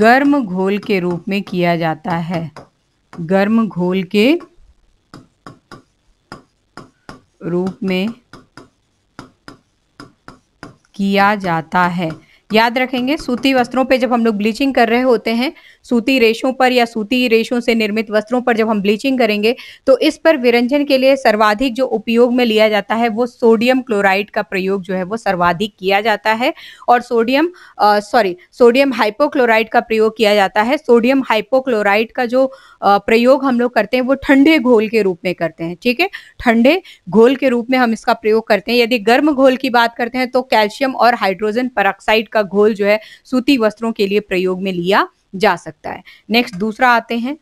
गर्म घोल के रूप में किया जाता है गर्म घोल के रूप में किया जाता है याद रखेंगे सूती वस्त्रों पे जब हम लोग ब्लीचिंग कर रहे होते हैं सूती रेशों पर या सूती रेशों से निर्मित वस्त्रों पर जब हम ब्लीचिंग करेंगे तो इस पर विरंजन के लिए सर्वाधिक जो उपयोग में लिया जाता है वो सोडियम क्लोराइड का प्रयोग जो है वो सर्वाधिक किया जाता है और सोडियम सॉरी सोडियम हाइपोक्लोराइड का प्रयोग किया जाता है सोडियम हाइपोक्लोराइड का जो प्रयोग हम लोग करते हैं वो ठंडे घोल के रूप में करते हैं ठीक है ठंडे घोल के रूप में हम इसका प्रयोग करते हैं यदि गर्म घोल की बात करते हैं तो कैल्शियम और हाइड्रोजन परऑक्साइड का घोल जो है सूती वस्त्रों के लिए प्रयोग में लिया जा सकता है नेक्स्ट दूसरा आते हैं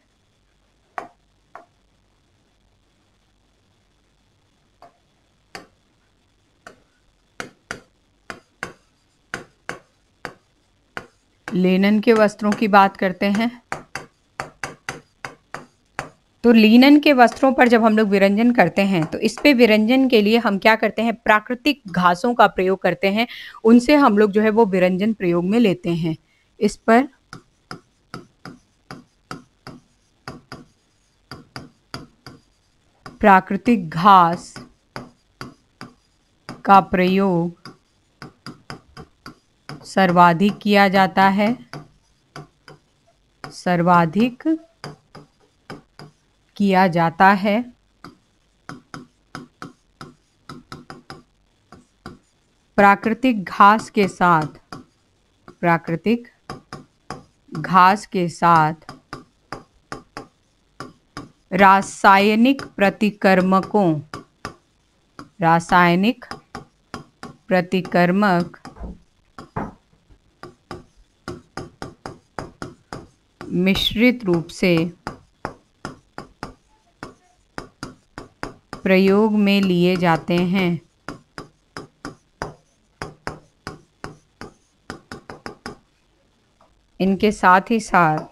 लेनन के वस्त्रों की बात करते हैं तो लीनन के वस्त्रों पर जब हम लोग विरंजन करते हैं तो इस पे विरंजन के लिए हम क्या करते हैं प्राकृतिक घासों का प्रयोग करते हैं उनसे हम लोग जो है वो विरंजन प्रयोग में लेते हैं इस पर प्राकृतिक घास का प्रयोग सर्वाधिक किया जाता है सर्वाधिक किया जाता है प्राकृतिक घास के साथ प्राकृतिक घास के साथ रासायनिक प्रतिकर्मकों रासायनिक प्रतिकर्मक मिश्रित रूप से प्रयोग में लिए जाते हैं इनके साथ ही साथ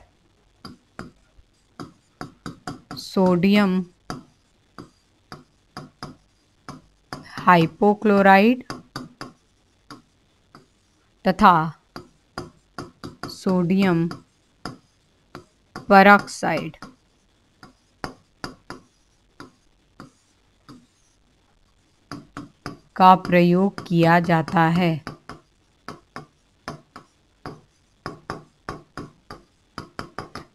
सोडियम हाइपोक्लोराइड तथा सोडियम परऑक्साइड का प्रयोग किया जाता है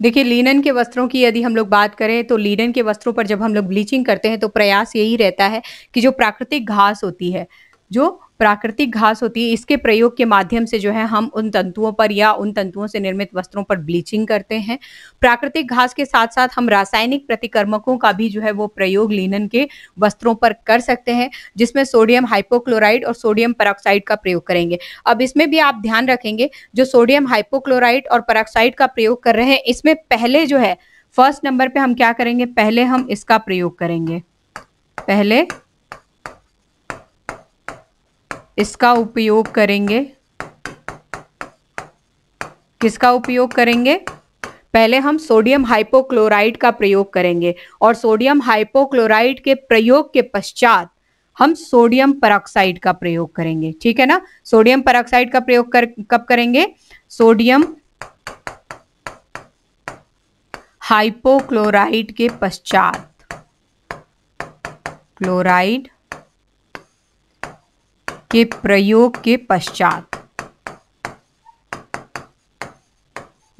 देखिए लीनन के वस्त्रों की यदि हम लोग बात करें तो लीनन के वस्त्रों पर जब हम लोग ब्लीचिंग करते हैं तो प्रयास यही रहता है कि जो प्राकृतिक घास होती है जो प्राकृतिक घास होती है इसके प्रयोग के माध्यम से जो है हम उन तंतुओं पर या उन तंतुओं से निर्मित वस्त्रों पर ब्लीचिंग करते हैं प्राकृतिक घास के साथ साथ हम रासायनिक प्रतिकर्मकों का भी जो है वो प्रयोग लीनन के वस्त्रों पर कर सकते हैं जिसमें सोडियम हाइपोक्लोराइड और सोडियम पराक्साइड का प्रयोग करेंगे अब इसमें भी आप ध्यान रखेंगे जो सोडियम हाइपोक्लोराइड और पराक्साइड का प्रयोग कर रहे हैं इसमें पहले जो है फर्स्ट नंबर पर हम क्या करेंगे पहले हम इसका प्रयोग करेंगे पहले इसका उपयोग करेंगे किसका उपयोग करेंगे पहले हम सोडियम हाइपोक्लोराइड का प्रयोग करेंगे और सोडियम हाइपोक्लोराइड के प्रयोग के पश्चात हम सोडियम परॉक्साइड का प्रयोग करेंगे ठीक है ना सोडियम परॉक्साइड का प्रयोग कर कब करेंगे सोडियम हाइपोक्लोराइड के पश्चात क्लोराइड के प्रयोग के पश्चात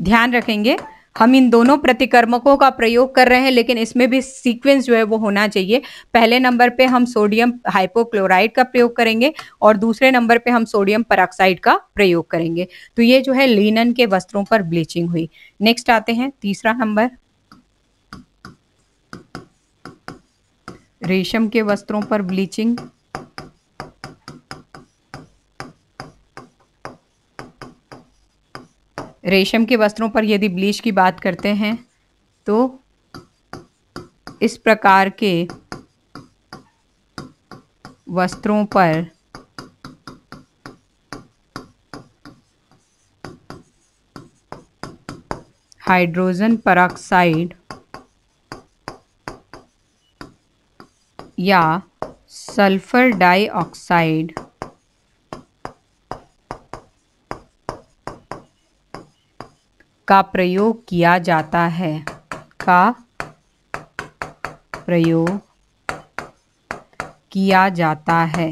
ध्यान रखेंगे हम इन दोनों प्रतिकर्मकों का प्रयोग कर रहे हैं लेकिन इसमें भी सीक्वेंस जो है वो होना चाहिए पहले नंबर पे हम सोडियम हाइपोक्लोराइड का प्रयोग करेंगे और दूसरे नंबर पे हम सोडियम परऑक्साइड का प्रयोग करेंगे तो ये जो है लिनन के वस्त्रों पर ब्लीचिंग हुई नेक्स्ट आते हैं तीसरा नंबर रेशम के वस्त्रों पर ब्लीचिंग रेशम के वस्त्रों पर यदि ब्लीच की बात करते हैं तो इस प्रकार के वस्त्रों पर हाइड्रोजन परऑक्साइड या सल्फर डाइऑक्साइड का प्रयोग किया जाता है का प्रयोग किया जाता है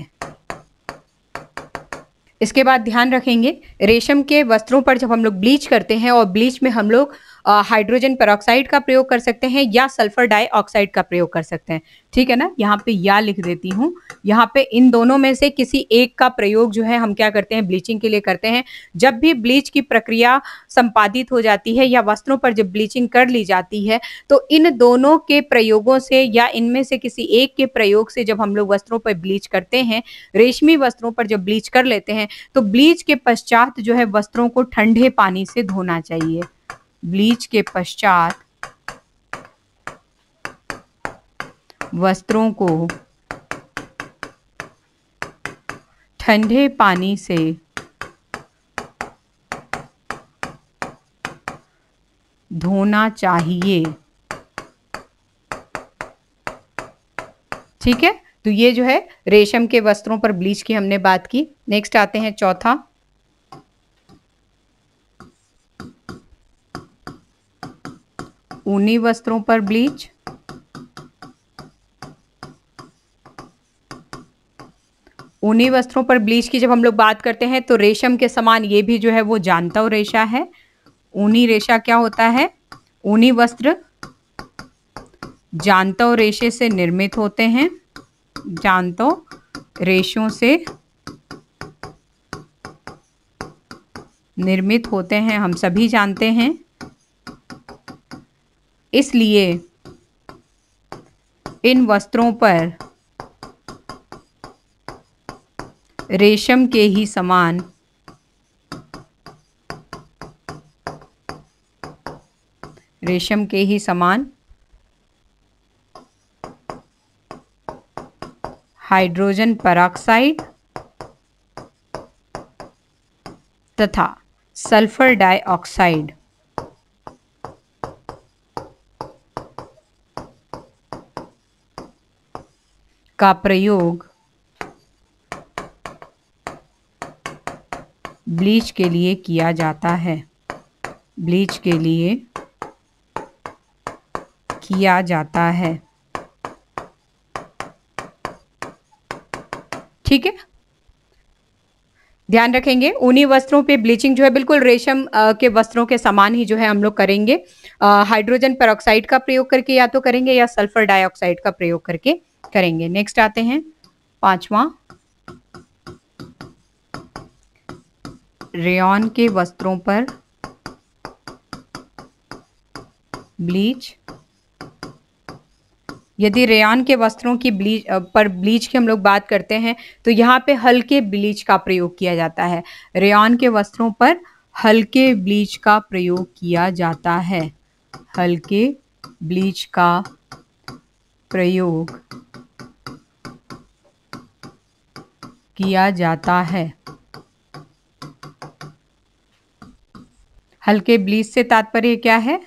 इसके बाद ध्यान रखेंगे रेशम के वस्त्रों पर जब हम लोग ब्लीच करते हैं और ब्लीच में हम लोग हाइड्रोजन पेरोक्साइड का प्रयोग कर सकते हैं या सल्फर डाइऑक्साइड का प्रयोग कर सकते हैं ठीक है ना यहाँ पे या लिख देती हूँ यहाँ पे इन दोनों में से किसी एक का प्रयोग जो है हम क्या करते हैं ब्लीचिंग के लिए करते हैं जब भी ब्लीच की प्रक्रिया संपादित हो जाती है या वस्त्रों पर जब ब्लीचिंग कर ली जाती है तो इन दोनों के प्रयोगों से या इनमें से किसी एक के प्रयोग से जब हम लोग वस्त्रों पर ब्लीच करते हैं रेशमी वस्त्रों पर जब ब्लीच कर लेते हैं तो ब्लीच के पश्चात जो है वस्त्रों को ठंडे पानी से धोना चाहिए ब्लीच के पश्चात वस्त्रों को ठंडे पानी से धोना चाहिए ठीक है तो ये जो है रेशम के वस्त्रों पर ब्लीच की हमने बात की नेक्स्ट आते हैं चौथा ऊनी वस्त्रों पर ब्लीच ऊनी वस्त्रों पर ब्लीच की जब हम लोग बात करते हैं तो रेशम के समान ये भी जो है वो जानता रेशा है ऊनी रेशा क्या होता है ऊनी वस्त्र जानता रेशे से निर्मित होते हैं जानतो रेशों से निर्मित होते हैं हम सभी जानते हैं इसलिए इन वस्त्रों पर रेशम के ही समान रेशम के ही समान हाइड्रोजन पराक्साइड तथा सल्फर डाइऑक्साइड का प्रयोग ब्लीच के लिए किया जाता है ब्लीच के लिए किया जाता है ठीक है ध्यान रखेंगे उन्हीं वस्त्रों पे ब्लीचिंग जो है बिल्कुल रेशम के वस्त्रों के समान ही जो है हम लोग करेंगे हाइड्रोजन पेरोक्साइड का प्रयोग करके या तो करेंगे या सल्फर डाइऑक्साइड का प्रयोग करके करेंगे नेक्स्ट आते हैं पांचवा रेन के वस्त्रों पर ब्लीच यदि रेयान के वस्त्रों की ब्लीच पर ब्लीच की हम लोग बात करते हैं तो यहाँ पे हल्के ब्लीच का प्रयोग किया जाता है रेयान के वस्त्रों पर हल्के ब्लीच का प्रयोग किया जाता है हल्के ब्लीच का प्रयोग किया जाता है हल्के ब्लीच से तात्पर्य क्या है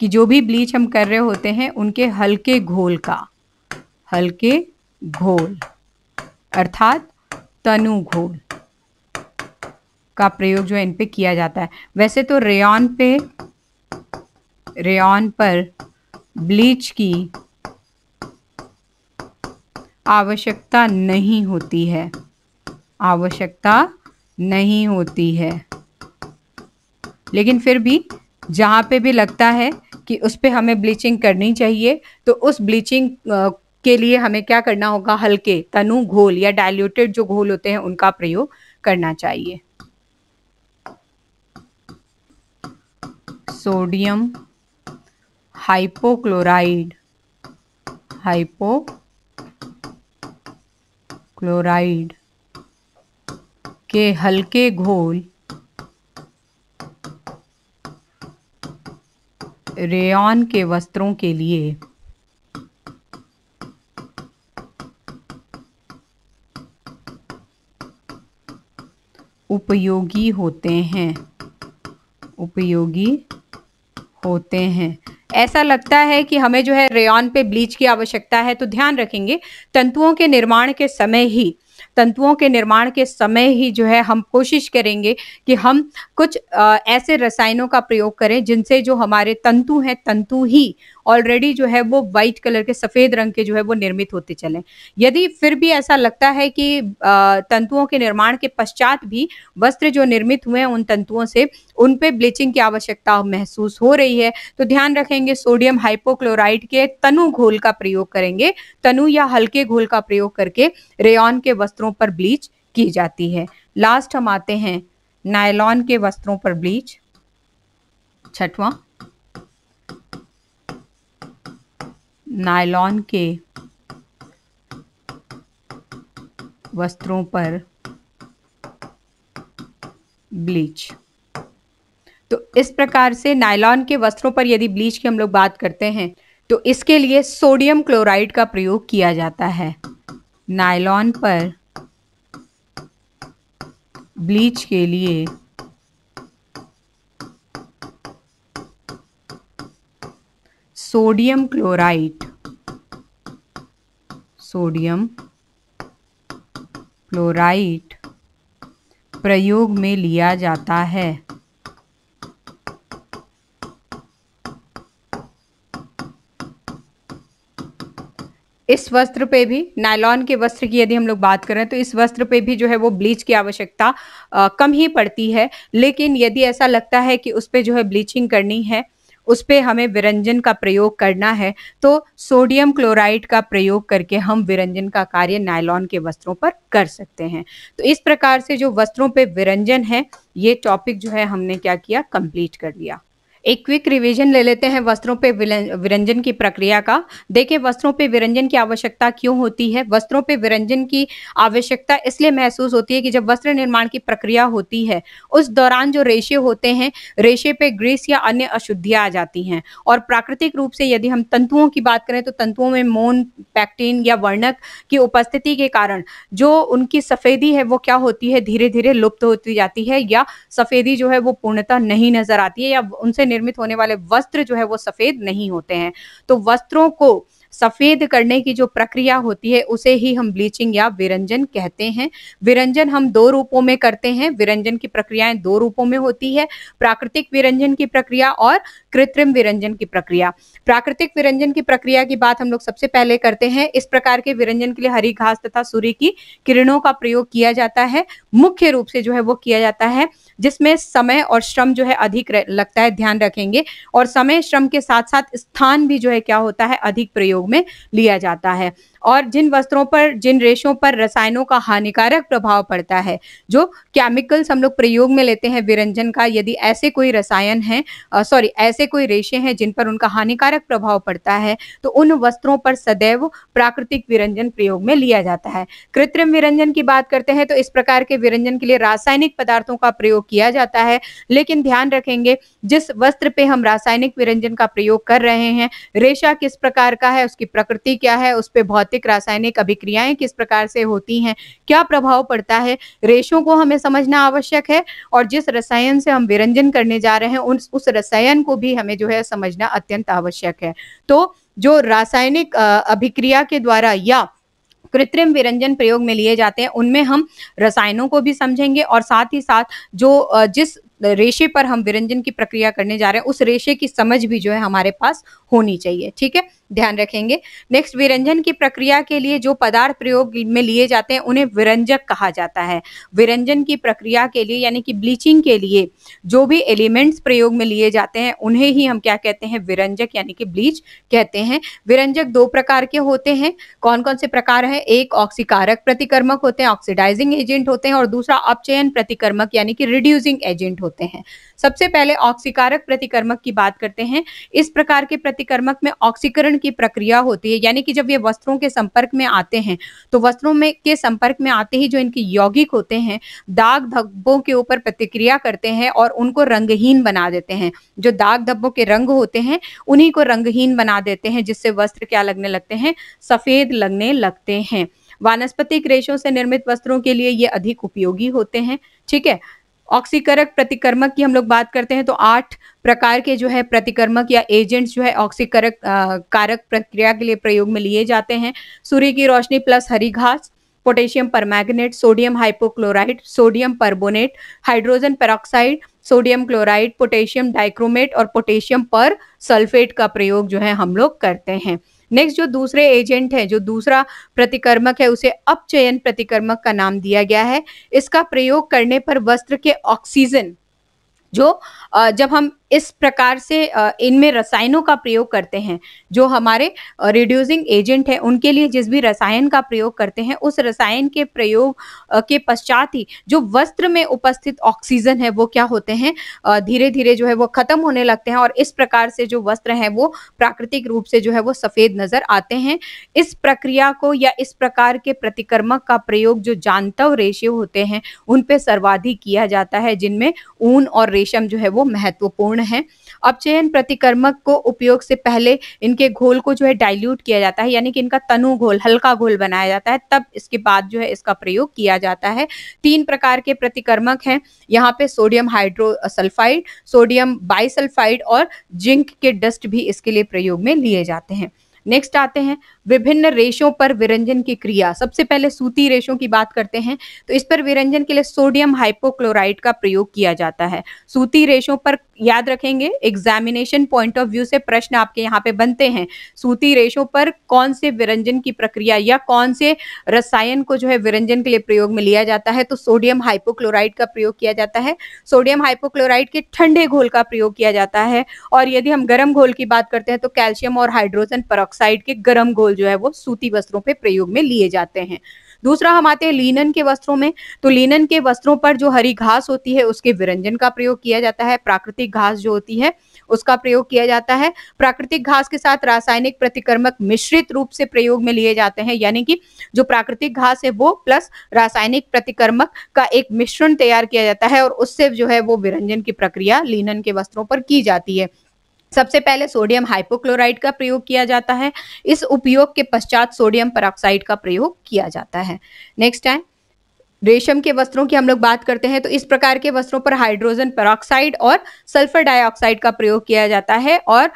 कि जो भी ब्लीच हम कर रहे होते हैं उनके हल्के घोल का हल्के घोल अर्थात तनु घोल का प्रयोग जो है इन पे किया जाता है वैसे तो रेन पे रेन पर ब्लीच की आवश्यकता नहीं होती है आवश्यकता नहीं होती है लेकिन फिर भी जहाँ पे भी लगता है कि उस पर हमें ब्लीचिंग करनी चाहिए तो उस ब्लीचिंग के लिए हमें क्या करना होगा हल्के तनु घोल या डाइल्यूटेड जो घोल होते हैं उनका प्रयोग करना चाहिए सोडियम हाइपोक्लोराइड हाइपो क्लोराइड के हल्के घोल रेयन के वस्त्रों के लिए उपयोगी होते हैं उपयोगी होते हैं ऐसा लगता है कि हमें जो है रेयन पे ब्लीच की आवश्यकता है तो ध्यान रखेंगे तंतुओं के निर्माण के समय ही तंतुओं के निर्माण के समय ही जो है हम कोशिश करेंगे कि हम कुछ आ, ऐसे रसायनों का प्रयोग करें जिनसे जो हमारे तंतु हैं तंतु ही ऑलरेडी जो है वो व्हाइट कलर के सफ़ेद रंग के जो है वो निर्मित होते चले यदि फिर भी ऐसा लगता है कि तंतुओं के निर्माण के पश्चात भी वस्त्र जो निर्मित हुए हैं उन तंतुओं से उन पे ब्लीचिंग की आवश्यकता महसूस हो रही है तो ध्यान रखेंगे सोडियम हाइपोक्लोराइड के तनु घोल का प्रयोग करेंगे तनु या हल्के घोल का प्रयोग करके रेयन के वस्त्रों पर ब्लीच की जाती है लास्ट हम आते हैं नायलॉन के वस्त्रों पर ब्लीच छठवां नायलॉन के वस्त्रों पर ब्लीच तो इस प्रकार से नायलॉन के वस्त्रों पर यदि ब्लीच की हम लोग बात करते हैं तो इसके लिए सोडियम क्लोराइड का प्रयोग किया जाता है नायलॉन पर ब्लीच के लिए सोडियम क्लोराइड सोडियम क्लोराइड प्रयोग में लिया जाता है इस वस्त्र पे भी नायलॉन के वस्त्र की यदि हम लोग बात करें तो इस वस्त्र पे भी जो है वो ब्लीच की आवश्यकता कम ही पड़ती है लेकिन यदि ऐसा लगता है कि उस पर जो है ब्लीचिंग करनी है उस पर हमें विरंजन का प्रयोग करना है तो सोडियम क्लोराइड का प्रयोग करके हम विरंजन का कार्य नायलॉन के वस्त्रों पर कर सकते हैं तो इस प्रकार से जो वस्त्रों पर विरंजन है ये टॉपिक जो है हमने क्या किया कंप्लीट कर लिया एक क्विक रिवीजन ले लेते हैं वस्त्रों पे विरंजन की प्रक्रिया का देखिए वस्त्रों पे विरंजन की आवश्यकता क्यों होती है वस्त्रों पे विरंजन की आवश्यकता इसलिए महसूस होती है कि जब वस्त्र निर्माण की प्रक्रिया होती है उस दौरान जो रेशे होते हैं रेशे पे ग्रीस या अन्य अशुद्धियां आ जाती हैं और प्राकृतिक रूप से यदि हम तंतुओं की बात करें तो तंतुओं में मोन पैक्टीन या वर्णक की उपस्थिति के कारण जो उनकी सफ़ेदी है वो क्या होती है धीरे धीरे लुप्त होती जाती है या सफ़ेदी जो है वो पूर्णता नहीं नजर आती है या उनसे निर्मित होने वाले वस्त्र जो है वो सफेद नहीं होते हैं तो वस्त्रों को सफ़ेद करने की जो प्रक्रिया होती है उसे ही हम ब्लीचिंग या विरंजन कहते हैं विरंजन हम दो रूपों में करते हैं विरंजन की प्रक्रियाएं दो रूपों में होती है प्राकृतिक विरंजन की प्रक्रिया और कृत्रिम विरंजन की प्रक्रिया प्राकृतिक विरंजन की प्रक्रिया की बात हम लोग सबसे पहले करते हैं इस प्रकार के विरंजन के लिए हरी घास तथा सूर्य की किरणों का प्रयोग किया जाता है मुख्य रूप से जो है वो किया जाता है जिसमें समय और श्रम जो है अधिक लगता है ध्यान रखेंगे और समय श्रम के साथ साथ स्थान भी जो है क्या होता है अधिक प्रयोग में लिया जाता है और जिन वस्त्रों पर जिन रेशों पर रसायनों का हानिकारक प्रभाव पड़ता है जो केमिकल्स हम लोग प्रयोग में लेते हैं विरंजन का यदि ऐसे कोई रसायन है सॉरी ऐसे कोई रेशे हैं जिन पर उनका हानिकारक प्रभाव पड़ता है तो उन वस्त्रों पर सदैव प्राकृतिक विरंजन प्रयोग में लिया जाता है कृत्रिम विरंजन की बात करते हैं तो इस प्रकार के विरंजन के लिए रासायनिक पदार्थों का प्रयोग किया जाता है लेकिन ध्यान रखेंगे जिस वस्त्र पे हम रासायनिक विरंजन का प्रयोग कर रहे हैं रेशा किस प्रकार का है उसकी प्रकृति क्या है उस पर बहुत भौतिक रासायनिक अभिक्रियाएं किस प्रकार से होती हैं क्या प्रभाव पड़ता है रेशों को हमें समझना आवश्यक है और जिस रसायन से हम विरंजन करने जा रहे हैं उन उस रसायन को भी हमें जो है समझना अत्यंत आवश्यक है तो जो रासायनिक अभिक्रिया के द्वारा या कृत्रिम विरंजन प्रयोग में लिए जाते हैं उनमें हम रसायनों को भी समझेंगे और साथ ही साथ जो जिस रेशे पर हम विरंजन की प्रक्रिया करने जा रहे हैं उस रेशे की समझ भी जो है हमारे पास होनी चाहिए ठीक है ध्यान रखेंगे नेक्स्ट विरंजन की प्रक्रिया के लिए जो पदार्थ प्रयोग में लिए जाते हैं उन्हें विरंजक कहा जाता है विरंजन की प्रक्रिया के लिए यानी कि ब्लीचिंग के लिए जो भी एलिमेंट्स प्रयोग में लिए जाते हैं उन्हें ही हम क्या कहते हैं विरंजक यानी कि ब्लीच कहते हैं विरंजक दो प्रकार के होते हैं कौन कौन से प्रकार है एक ऑक्सीकारक प्रतिकर्मक होते हैं ऑक्सीडाइजिंग एजेंट होते हैं और दूसरा अपचयन प्रतिकर्मक यानी कि रिड्यूसिंग एजेंट होते हैं सबसे पहले ऑक्सीकारक प्रतिकर्मक की बात करते हैं इस प्रकार के प्रतिकर्मक में ऑक्सीकरण संक्रमण की प्रक्रिया होती है यानी कि जब ये वस्त्रों के संपर्क में आते हैं तो वस्त्रों में के संपर्क में आते ही जो इनके यौगिक होते हैं दाग धब्बों के ऊपर प्रतिक्रिया करते हैं और उनको रंगहीन बना देते हैं जो दाग धब्बों के रंग होते हैं उन्हीं को रंगहीन बना देते हैं जिससे वस्त्र क्या लगने लगते हैं सफ़ेद लगने लगते हैं वानस्पतिक रेशों से निर्मित वस्त्रों के लिए ये अधिक उपयोगी होते हैं ठीक है ऑक्सीकरक प्रतिकर्मक की हम लोग बात करते हैं तो आठ प्रकार के जो है प्रतिकर्मक या एजेंट्स जो है ऑक्सीकरक कारक प्रक्रिया के लिए प्रयोग में लिए जाते हैं सूर्य की रोशनी प्लस हरी घास potassium permanganate sodium hypochlorite sodium perborate hydrogen peroxide sodium chloride potassium dichromate और पोटेशियम पर सल्फेट का प्रयोग जो है हम लोग करते हैं नेक्स्ट जो दूसरे एजेंट है जो दूसरा प्रतिकर्मक है उसे अपचयन प्रतिकर्मक का नाम दिया गया है इसका प्रयोग करने पर वस्त्र के ऑक्सीजन जो जब हम इस प्रकार से इनमें रसायनों का प्रयोग करते हैं जो हमारे रिड्यूसिंग एजेंट है उनके लिए जिस भी रसायन का प्रयोग करते हैं उस रसायन के प्रयोग के पश्चात ही जो वस्त्र में उपस्थित ऑक्सीजन है वो क्या होते हैं धीरे धीरे जो है वो खत्म होने लगते हैं और इस प्रकार से जो वस्त्र हैं वो प्राकृतिक रूप से जो है वो सफ़ेद नज़र आते हैं इस प्रक्रिया को या इस प्रकार के प्रतिकर्मक का प्रयोग जो जानतव रेशे होते हैं उन पर सर्वाधिक किया जाता है जिनमें ऊन और रेशम जो है वो महत्वपूर्ण गुण हैं अपचयन प्रतिकर्मक को उपयोग से पहले इनके घोल को जो है डाइल्यूट किया जाता है यानी कि इनका तनु घोल हल्का घोल बनाया जाता है तब इसके बाद जो है इसका प्रयोग किया जाता है तीन प्रकार के प्रतिकर्मक हैं यहाँ पे सोडियम हाइड्रोसल्फाइड सोडियम बाइसल्फाइड और जिंक के डस्ट भी इसके लिए प्रयोग में लिए जाते हैं नेक्स्ट आते हैं विभिन्न रेशों पर विरंजन की क्रिया सबसे पहले सूती रेशों की बात करते हैं तो इस पर विरंजन के लिए सोडियम हाइपोक्लोराइड का प्रयोग किया जाता है सूती रेशों पर याद रखेंगे एग्जामिनेशन पॉइंट ऑफ व्यू से प्रश्न आपके यहाँ पे बनते हैं सूती रेशों पर कौन से विरंजन की प्रक्रिया या कौन से रसायन को जो है विरंजन के लिए प्रयोग में लिया जाता है तो सोडियम हाइपोक्लोराइड का प्रयोग किया जाता है सोडियम हाइपोक्लोराइड के ठंडे घोल का प्रयोग किया जाता है और यदि हम गर्म घोल की बात करते हैं तो कैल्शियम और हाइड्रोजन परऑक्साइड के गर्म घोल जो है वो सूती वस्त्रों पर प्रयोग में लिए जाते हैं दूसरा हम आते हैं लीनन के वस्त्रों में तो लीनन के वस्त्रों पर जो हरी घास होती है उसके विरंजन का प्रयोग किया जाता है प्राकृतिक घास जो होती है उसका प्रयोग किया जाता है प्राकृतिक घास के साथ रासायनिक प्रतिक्रमक मिश्रित रूप से प्रयोग में लिए जाते हैं यानी कि जो प्राकृतिक घास है वो प्लस रासायनिक प्रतिकर्मक का एक मिश्रण तैयार किया जाता है और उससे जो है वो विरंजन की प्रक्रिया लीनन के वस्त्रों पर की जाती है सबसे पहले सोडियम हाइपोक्लोराइड का प्रयोग किया जाता है इस उपयोग के पश्चात सोडियम परऑक्साइड का प्रयोग किया जाता है नेक्स्ट है रेशम के वस्त्रों की हम लोग बात करते हैं तो इस प्रकार के वस्त्रों पर हाइड्रोजन पेरोक्साइड और सल्फर डाइऑक्साइड का प्रयोग किया जाता है और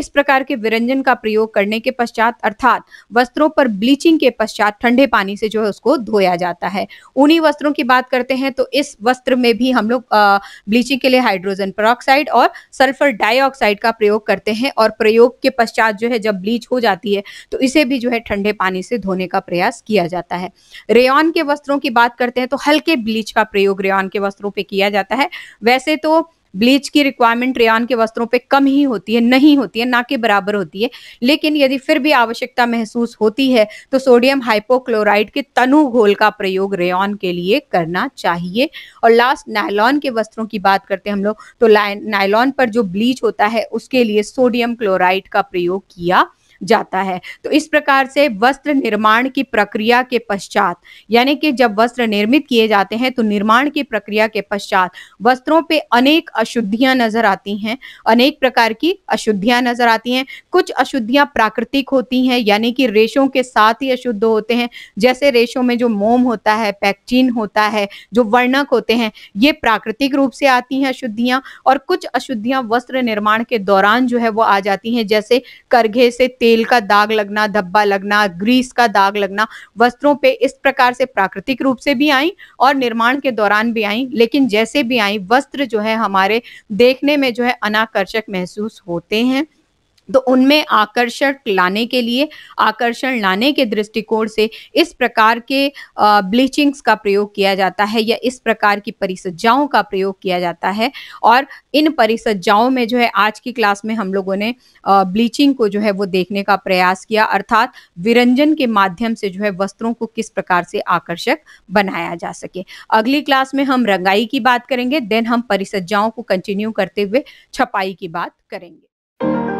इस प्रकार के विरंजन का प्रयोग करने के पश्चात अर्थात वस्त्रों पर ब्लीचिंग के पश्चात ठंडे पानी से जो है उसको धोया जाता है उन्हीं वस्त्रों की बात करते हैं तो इस वस्त्र में भी हम लोग ब्लीचिंग के लिए हाइड्रोजन पेरोक्साइड और सल्फर डाइऑक्साइड का प्रयोग करते हैं और प्रयोग के पश्चात जो है जब ब्लीच हो जाती है तो इसे भी जो है ठंडे पानी से धोने का प्रयास किया जाता है रेयन के वस्त्रों की बात करते हैं तो हल्के ब्लीच का प्रयोग रेयन के वस्त्रों पे किया जाता है वैसे तो ब्लीच की रिक्वायरमेंट रेयन के वस्त्रों पे कम ही होती है नहीं होती है ना के बराबर होती है लेकिन यदि फिर भी आवश्यकता महसूस होती है तो सोडियम हाइपोक्लोराइड के तनु घोल का प्रयोग रेयन के लिए करना चाहिए और लास्ट नायलॉन के वस्त्रों की बात करते हैं हम लोग तो नायलॉन पर जो ब्लीच होता है उसके लिए सोडियम क्लोराइड का प्रयोग किया जाता है तो इस प्रकार से वस्त्र निर्माण की प्रक्रिया के पश्चात यानी कि जब वस्त्र निर्मित किए जाते हैं तो निर्माण की प्रक्रिया के पश्चात वस्त्रों पे अनेक अशुद्धियां नजर आती हैं अनेक प्रकार की अशुद्धियां नजर आती हैं कुछ अशुद्धियां प्राकृतिक होती हैं यानी कि रेशों के साथ ही अशुद्ध होते हैं जैसे रेशों में जो मोम होता है पैक्टीन होता है जो वर्णक होते हैं ये प्राकृतिक रूप से आती हैं अशुद्धियां और कुछ अशुद्धियां वस्त्र निर्माण के दौरान जो है वो आ जाती हैं जैसे करघे से तेल का दाग लगना धब्बा लगना ग्रीस का दाग लगना वस्त्रों पे इस प्रकार से प्राकृतिक रूप से भी आई और निर्माण के दौरान भी आई लेकिन जैसे भी आई वस्त्र जो है हमारे देखने में जो है अनाकर्षक महसूस होते हैं तो उनमें आकर्षण लाने के लिए आकर्षण लाने के दृष्टिकोण से इस प्रकार के ब्लीचिंग्स का प्रयोग किया जाता है या इस प्रकार की परिसज्जाओं का प्रयोग किया जाता है और इन परिसज्जाओं में जो है आज की क्लास में हम लोगों ने ब्लीचिंग को जो है वो देखने का प्रयास किया अर्थात विरंजन के माध्यम से जो है वस्त्रों को किस प्रकार से आकर्षक बनाया जा सके अगली क्लास में हम रंगाई की बात करेंगे देन हम परिसज्जाओं को कंटिन्यू करते हुए छपाई की बात करेंगे